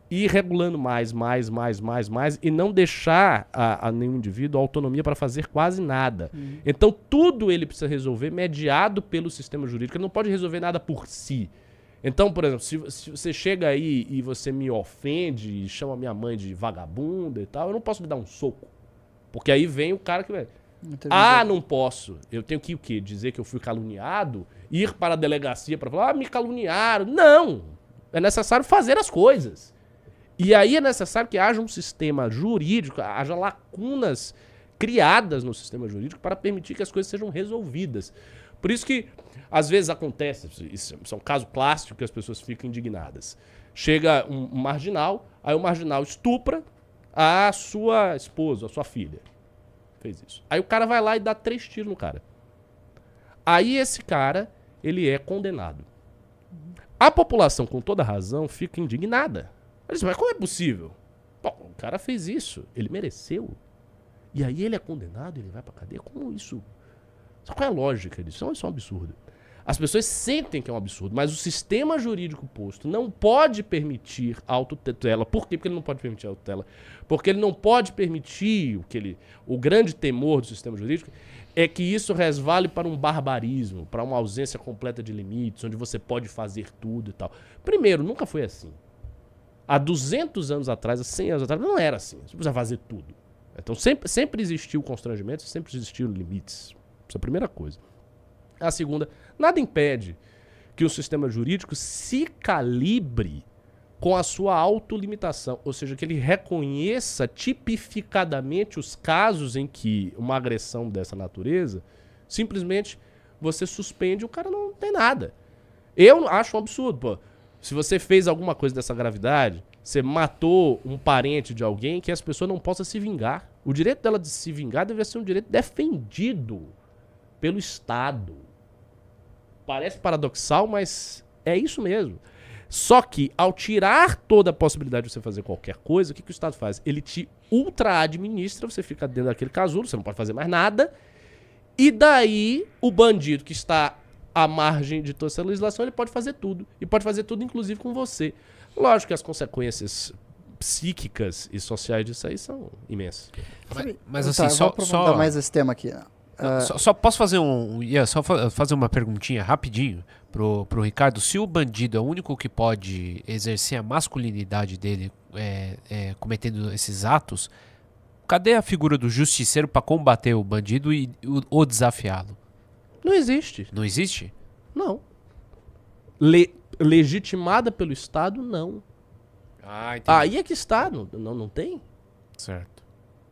ir regulando mais, mais, mais, mais, mais e não deixar a, a nenhum indivíduo a autonomia para fazer quase nada. Uhum. Então tudo ele precisa resolver mediado pelo sistema jurídico. Ele não pode resolver nada por si. Então, por exemplo, se, se você chega aí e você me ofende e chama minha mãe de vagabunda e tal, eu não posso lhe dar um soco. Porque aí vem o cara que. vai. Ah, não posso. Eu tenho que o quê? Dizer que eu fui caluniado? ir para a delegacia para falar, ah, me caluniaram. Não! É necessário fazer as coisas. E aí é necessário que haja um sistema jurídico, haja lacunas criadas no sistema jurídico para permitir que as coisas sejam resolvidas. Por isso que às vezes acontece, isso é um é caso clássico que as pessoas ficam indignadas. Chega um marginal, aí o marginal estupra a sua esposa, a sua filha. Fez isso. Aí o cara vai lá e dá três tiros no cara. Aí esse cara ele é condenado. A população, com toda razão, fica indignada. Ela diz, mas como é possível? Bom, o cara fez isso, ele mereceu. E aí ele é condenado, ele vai pra cadeia? Como isso? Só qual é a lógica disso? Isso é um absurdo. As pessoas sentem que é um absurdo, mas o sistema jurídico posto não pode permitir autotutela. Por quê? Porque ele não pode permitir autotutela. Porque ele não pode permitir o que ele. O grande temor do sistema jurídico é que isso resvale para um barbarismo, para uma ausência completa de limites, onde você pode fazer tudo e tal. Primeiro, nunca foi assim. Há 200 anos atrás, há 100 anos atrás, não era assim. Você precisa fazer tudo. Então sempre, sempre existiu constrangimento, sempre existiram limites. Essa é a primeira coisa. A segunda Nada impede que o sistema jurídico se calibre com a sua autolimitação, ou seja, que ele reconheça tipificadamente os casos em que uma agressão dessa natureza simplesmente você suspende e o cara não tem nada. Eu acho um absurdo, pô. Se você fez alguma coisa dessa gravidade, você matou um parente de alguém que as pessoas não possam se vingar. O direito dela de se vingar deveria ser um direito defendido pelo Estado. Parece paradoxal, mas é isso mesmo. Só que, ao tirar toda a possibilidade de você fazer qualquer coisa, o que, que o Estado faz? Ele te ultra-administra, você fica dentro daquele casulo, você não pode fazer mais nada. E daí, o bandido que está à margem de toda essa legislação, ele pode fazer tudo. E pode fazer tudo, inclusive, com você. Lógico que as consequências psíquicas e sociais disso aí são imensas. Mas, mas então, assim, tá, só, vou só... mais esse tema aqui. Né? Ah, só, só, posso fazer um. Yeah, só fazer uma perguntinha rapidinho pro, pro Ricardo. Se o bandido é o único que pode exercer a masculinidade dele é, é, cometendo esses atos, cadê a figura do justiceiro para combater o bandido e o, desafiá-lo? Não existe. Não existe? Não. Le legitimada pelo Estado, não. Ah, entendi. Aí é que está, não, não, não tem? Certo.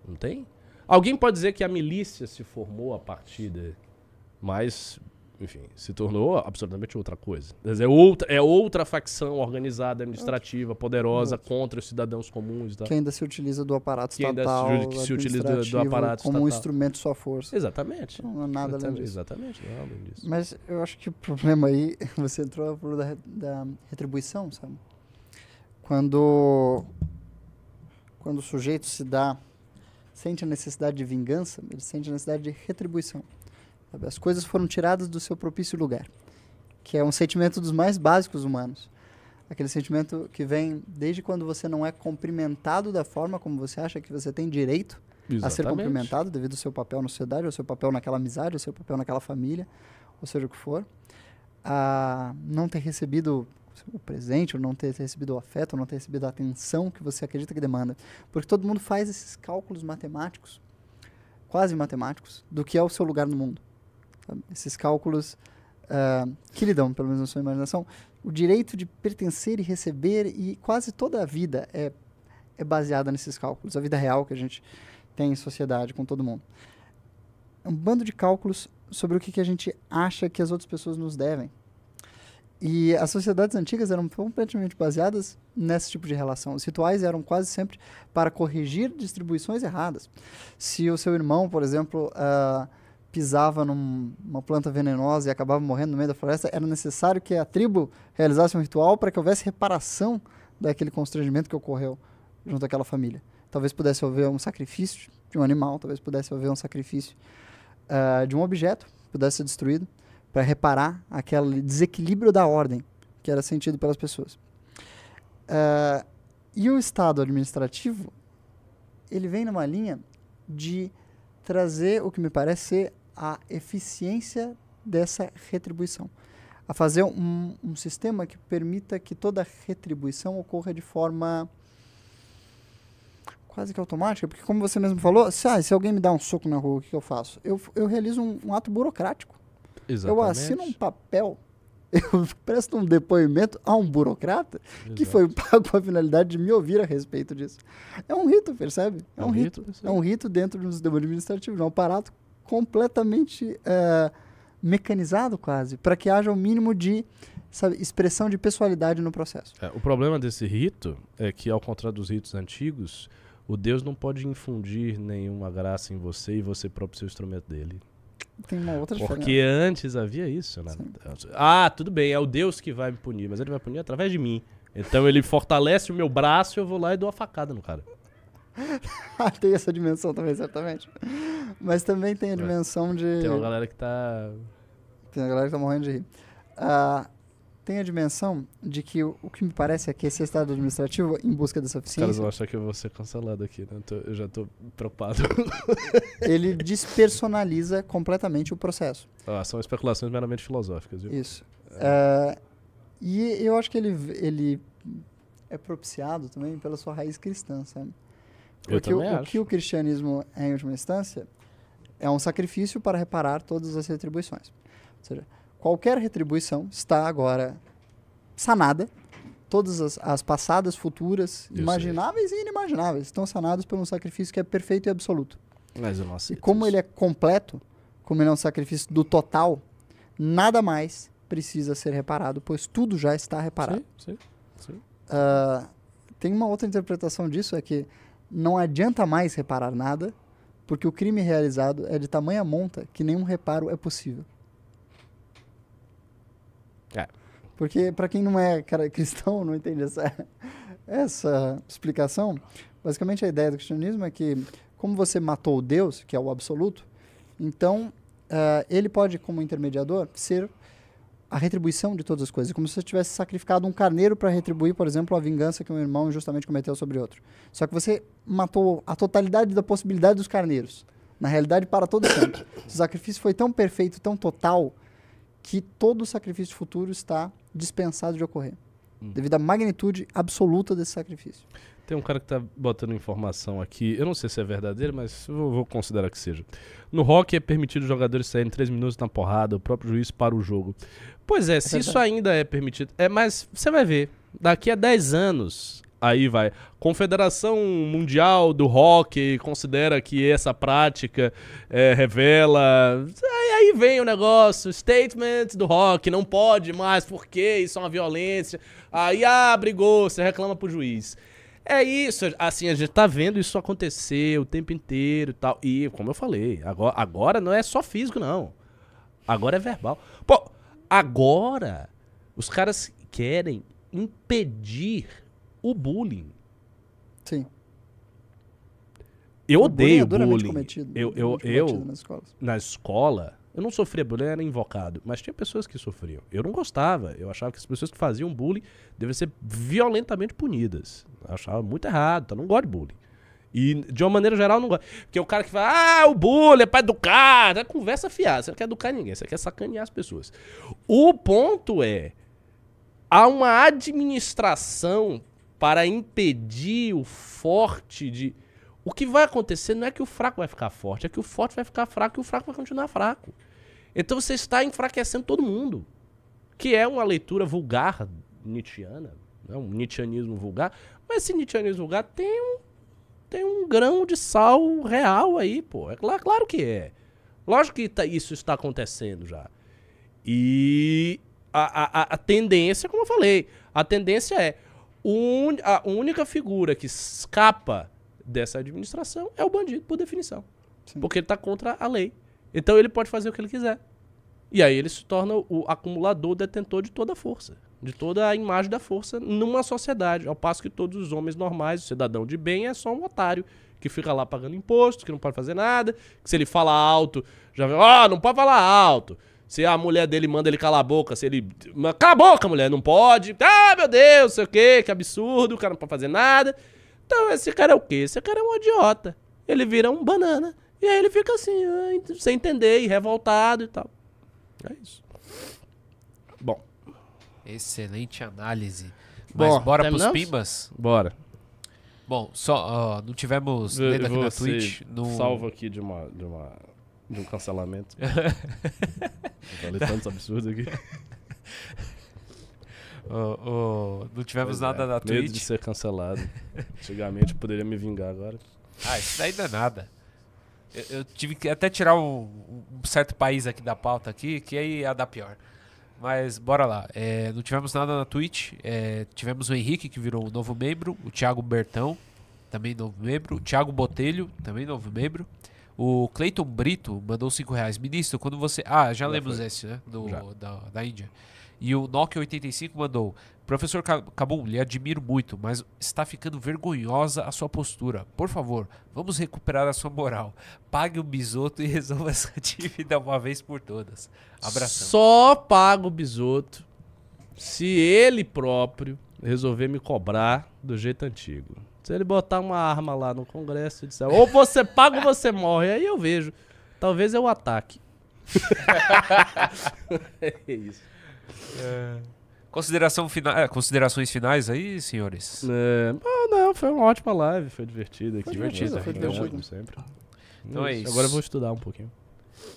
Não tem? Alguém pode dizer que a milícia se formou a partir de... Mas, enfim, se tornou absolutamente outra coisa. É outra, é outra facção organizada, administrativa, poderosa, contra os cidadãos comuns. Tá? Que ainda se utiliza do aparato que estatal, ainda se, se utiliza do, do aparato como estatal. um instrumento de sua força. Exatamente. Não, nada exatamente, além disso. Exatamente, além disso. Mas eu acho que o problema aí, [laughs] você entrou no da, da retribuição, sabe? Quando, quando o sujeito se dá sente a necessidade de vingança, ele sente a necessidade de retribuição. Sabe? As coisas foram tiradas do seu propício lugar, que é um sentimento dos mais básicos humanos. Aquele sentimento que vem desde quando você não é cumprimentado da forma como você acha que você tem direito Exatamente. a ser cumprimentado, devido ao seu papel na sociedade, ao seu papel naquela amizade, ao seu papel naquela família, ou seja o que for a ah, não ter recebido o presente, ou não ter recebido o afeto, ou não ter recebido a atenção que você acredita que demanda. Porque todo mundo faz esses cálculos matemáticos, quase matemáticos, do que é o seu lugar no mundo. Sabe? Esses cálculos uh, que lhe dão, pelo menos na sua imaginação, o direito de pertencer e receber, e quase toda a vida é, é baseada nesses cálculos. A vida real que a gente tem em sociedade com todo mundo. É um bando de cálculos sobre o que, que a gente acha que as outras pessoas nos devem e as sociedades antigas eram completamente baseadas nesse tipo de relação. Os rituais eram quase sempre para corrigir distribuições erradas. Se o seu irmão, por exemplo, uh, pisava numa num, planta venenosa e acabava morrendo no meio da floresta, era necessário que a tribo realizasse um ritual para que houvesse reparação daquele constrangimento que ocorreu junto àquela família. Talvez pudesse haver um sacrifício de um animal, talvez pudesse haver um sacrifício uh, de um objeto que pudesse ser destruído para reparar aquele desequilíbrio da ordem que era sentido pelas pessoas. Uh, e o Estado administrativo, ele vem numa linha de trazer o que me parece ser a eficiência dessa retribuição, a fazer um, um sistema que permita que toda retribuição ocorra de forma quase que automática, porque como você mesmo falou, se, ah, se alguém me dá um soco na rua, o que eu faço? Eu, eu realizo um, um ato burocrático Exatamente. Eu assino um papel, [laughs] eu presto um depoimento a um burocrata Exato. que foi pago com a finalidade de me ouvir a respeito disso. É um rito, percebe? É, é um, rito. rito é um rito dentro de um sistema administrativo, é um aparato completamente eh, mecanizado quase, para que haja o um mínimo de sabe, expressão de pessoalidade no processo. É, o problema desse rito é que, ao contrário dos ritos antigos, o Deus não pode infundir nenhuma graça em você e você próprio ser o instrumento dele. Tem uma outra Porque diferença. antes havia isso, né? Sim. Ah, tudo bem, é o Deus que vai me punir, mas ele vai punir através de mim. Então ele fortalece o meu braço e eu vou lá e dou a facada no cara. [laughs] Ah, tem essa dimensão também, certamente. Mas também tem a dimensão de. Tem uma galera que tá. Tem uma galera que tá morrendo de rir. Uh, tem a dimensão de que o, que me parece é que esse estado administrativo, em busca dessa eficiência. Os caras vão achar que eu vou ser cancelado aqui, né? eu já tô preocupado. [laughs] ele despersonaliza completamente o processo. Ah, são especulações meramente filosóficas, viu? Isso. É. é e eu acho que ele, ele é propiciado também pela sua raiz cristã, sabe? Porque o, o, que o cristianismo é, em última instância, é um sacrifício para reparar todas as retribuições. Ou seja, qualquer retribuição está agora sanada. Todas as, as passadas, futuras, imagináveis e inimagináveis estão sanadas por um sacrifício que é perfeito e absoluto. Mas eu não E como isso. ele é completo, como ele é um sacrifício do total, nada mais precisa ser reparado, pois tudo já está reparado. Sim, sim, sim. Uh, tem uma outra interpretação disso, é que não adianta mais reparar nada, porque o crime realizado é de tamanha monta que nenhum reparo é possível. É. Porque para quem não é cara, [laughs] cristão, não entende essa, essa explicação, basicamente a ideia do cristianismo é que como você matou Deus, que é o absoluto, então uh, ele pode, como intermediador, ser a retribuição de todas as coisas, como se você tivesse sacrificado um carneiro para retribuir, por exemplo, a vingança que um irmão injustamente cometeu sobre outro. Só que você matou a totalidade da possibilidade dos carneiros. Na realidade, para todo sempre. o sacrifício foi tão perfeito, tão total, que todo sacrifício futuro está dispensado de ocorrer, hum. devido à magnitude absoluta desse sacrifício. Tem um cara que está botando informação aqui, eu não sei se é verdadeiro, mas vou, vou considerar que seja. No rock é permitido os jogadores saírem três minutos na porrada, o próprio juiz para o jogo. Pois é, é se verdade. isso ainda é permitido, é, mas você vai ver, daqui a 10 anos Aí vai. Confederação Mundial do Rock considera que essa prática é, revela. Aí, vem o negócio, statement do rock, não pode mais, porque isso é uma violência. Aí, ah, brigou, você reclama pro juiz. É isso, assim, a gente tá vendo isso acontecer o tempo inteiro e tal. E, como eu falei, agora, agora não é só físico, não. Agora é verbal. Pô, agora os caras querem impedir o bullying. Sim. Eu o odeio bullying. É bullying. Cometido, eu, eu, eu na escola, eu não sofria bullying, era invocado, mas tinha pessoas que sofriam. Eu não gostava, eu achava que as pessoas que faziam bullying devem ser violentamente punidas. Eu achava muito errado, então não gosto de bullying. E de uma maneira geral não gosto. Porque o cara que fala, ah, o bullying é pra educar, é conversa fiada. Você não quer educar ninguém, você quer sacanear as pessoas. O ponto é, há uma administração para impedir o forte de. O que vai acontecer não é que o fraco vai ficar forte, é que o forte vai ficar fraco e o fraco vai continuar fraco. Então você está enfraquecendo todo mundo, que é uma leitura vulgar nietzschiana, não né, um nietzschianismo vulgar. Mas esse nietzschianismo vulgar tem um, tem um grão de sal real aí, pô. É claro, claro que é. Lógico que tá, isso está acontecendo já. E a, a, a tendência, como eu falei, a tendência é un... a única figura que escapa dessa administração é o bandido, por definição. Sim. Porque ele está contra a lei. Então ele pode fazer o que ele quiser. E aí ele se torna o acumulador, detentor de toda a força, de toda a imagem da força numa sociedade. Ao passo que todos os homens normais, o cidadão de bem, é só um otário que fica lá pagando imposto, que não pode fazer nada, que se ele fala alto, já vem, ó, oh, não pode falar alto. Se a mulher dele manda ele calar a boca, se ele. Cala a boca, mulher, não pode. Ah, meu Deus, sei o quê, que absurdo, o cara não pode fazer nada. Então, esse cara é o quê? Esse cara é um idiota. Ele vira um banana. E aí ele fica assim, sem entender, e revoltado e tal. É isso. Bom. Excelente análise. Mas bora terminamos? pros Pimbas? Bora. Bom, só. Uh, não tivemos eu, aqui na Twitch. No... Salvo aqui de uma. De uma de um cancelamento. falei [laughs] tantos absurdos aqui. Oh, [laughs] oh, não tivemos é, nada na Twitch. Medo de ser cancelado. [laughs] Antigamente poderia me vingar agora. Ah, isso daí não é nada. Eu, eu tive que até tirar um, um, certo país aqui da pauta aqui, que aí ia dar pior. Mas bora lá. É, não tivemos nada na Twitch. É, tivemos o Henrique, que virou um novo membro. O Thiago Bertão, também novo membro. O Thiago Botelho, também novo membro. O Cleiton Brito mandou 5 reais. Ministro, quando você. Ah, já, já lemos foi. esse, né? Do, da, da Índia. E o Nokia85 mandou: Professor Cabum, lhe admiro muito, mas está ficando vergonhosa a sua postura. Por favor, vamos recuperar a sua moral. Pague o bisoto e [laughs] resolva essa dívida uma vez por todas. Abração. Só pago o bisoto se ele próprio resolver me cobrar do jeito antigo. Se ele botar uma arma lá no Congresso e disser, ou você paga ou você morre, aí eu vejo. Talvez eu ataque. [laughs] é isso. É... Consideração fina... É, considerações finais aí, senhores? É... Ah, não, foi uma ótima live, foi divertida. Foi divertida, foi divertido. Como sempre. Então isso. é isso. Agora eu vou estudar um pouquinho.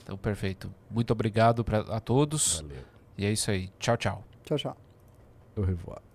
Então, perfeito. Muito obrigado pra, a todos. Valeu. E é isso aí. Tchau, tchau. Tchau, tchau. Eu revoar.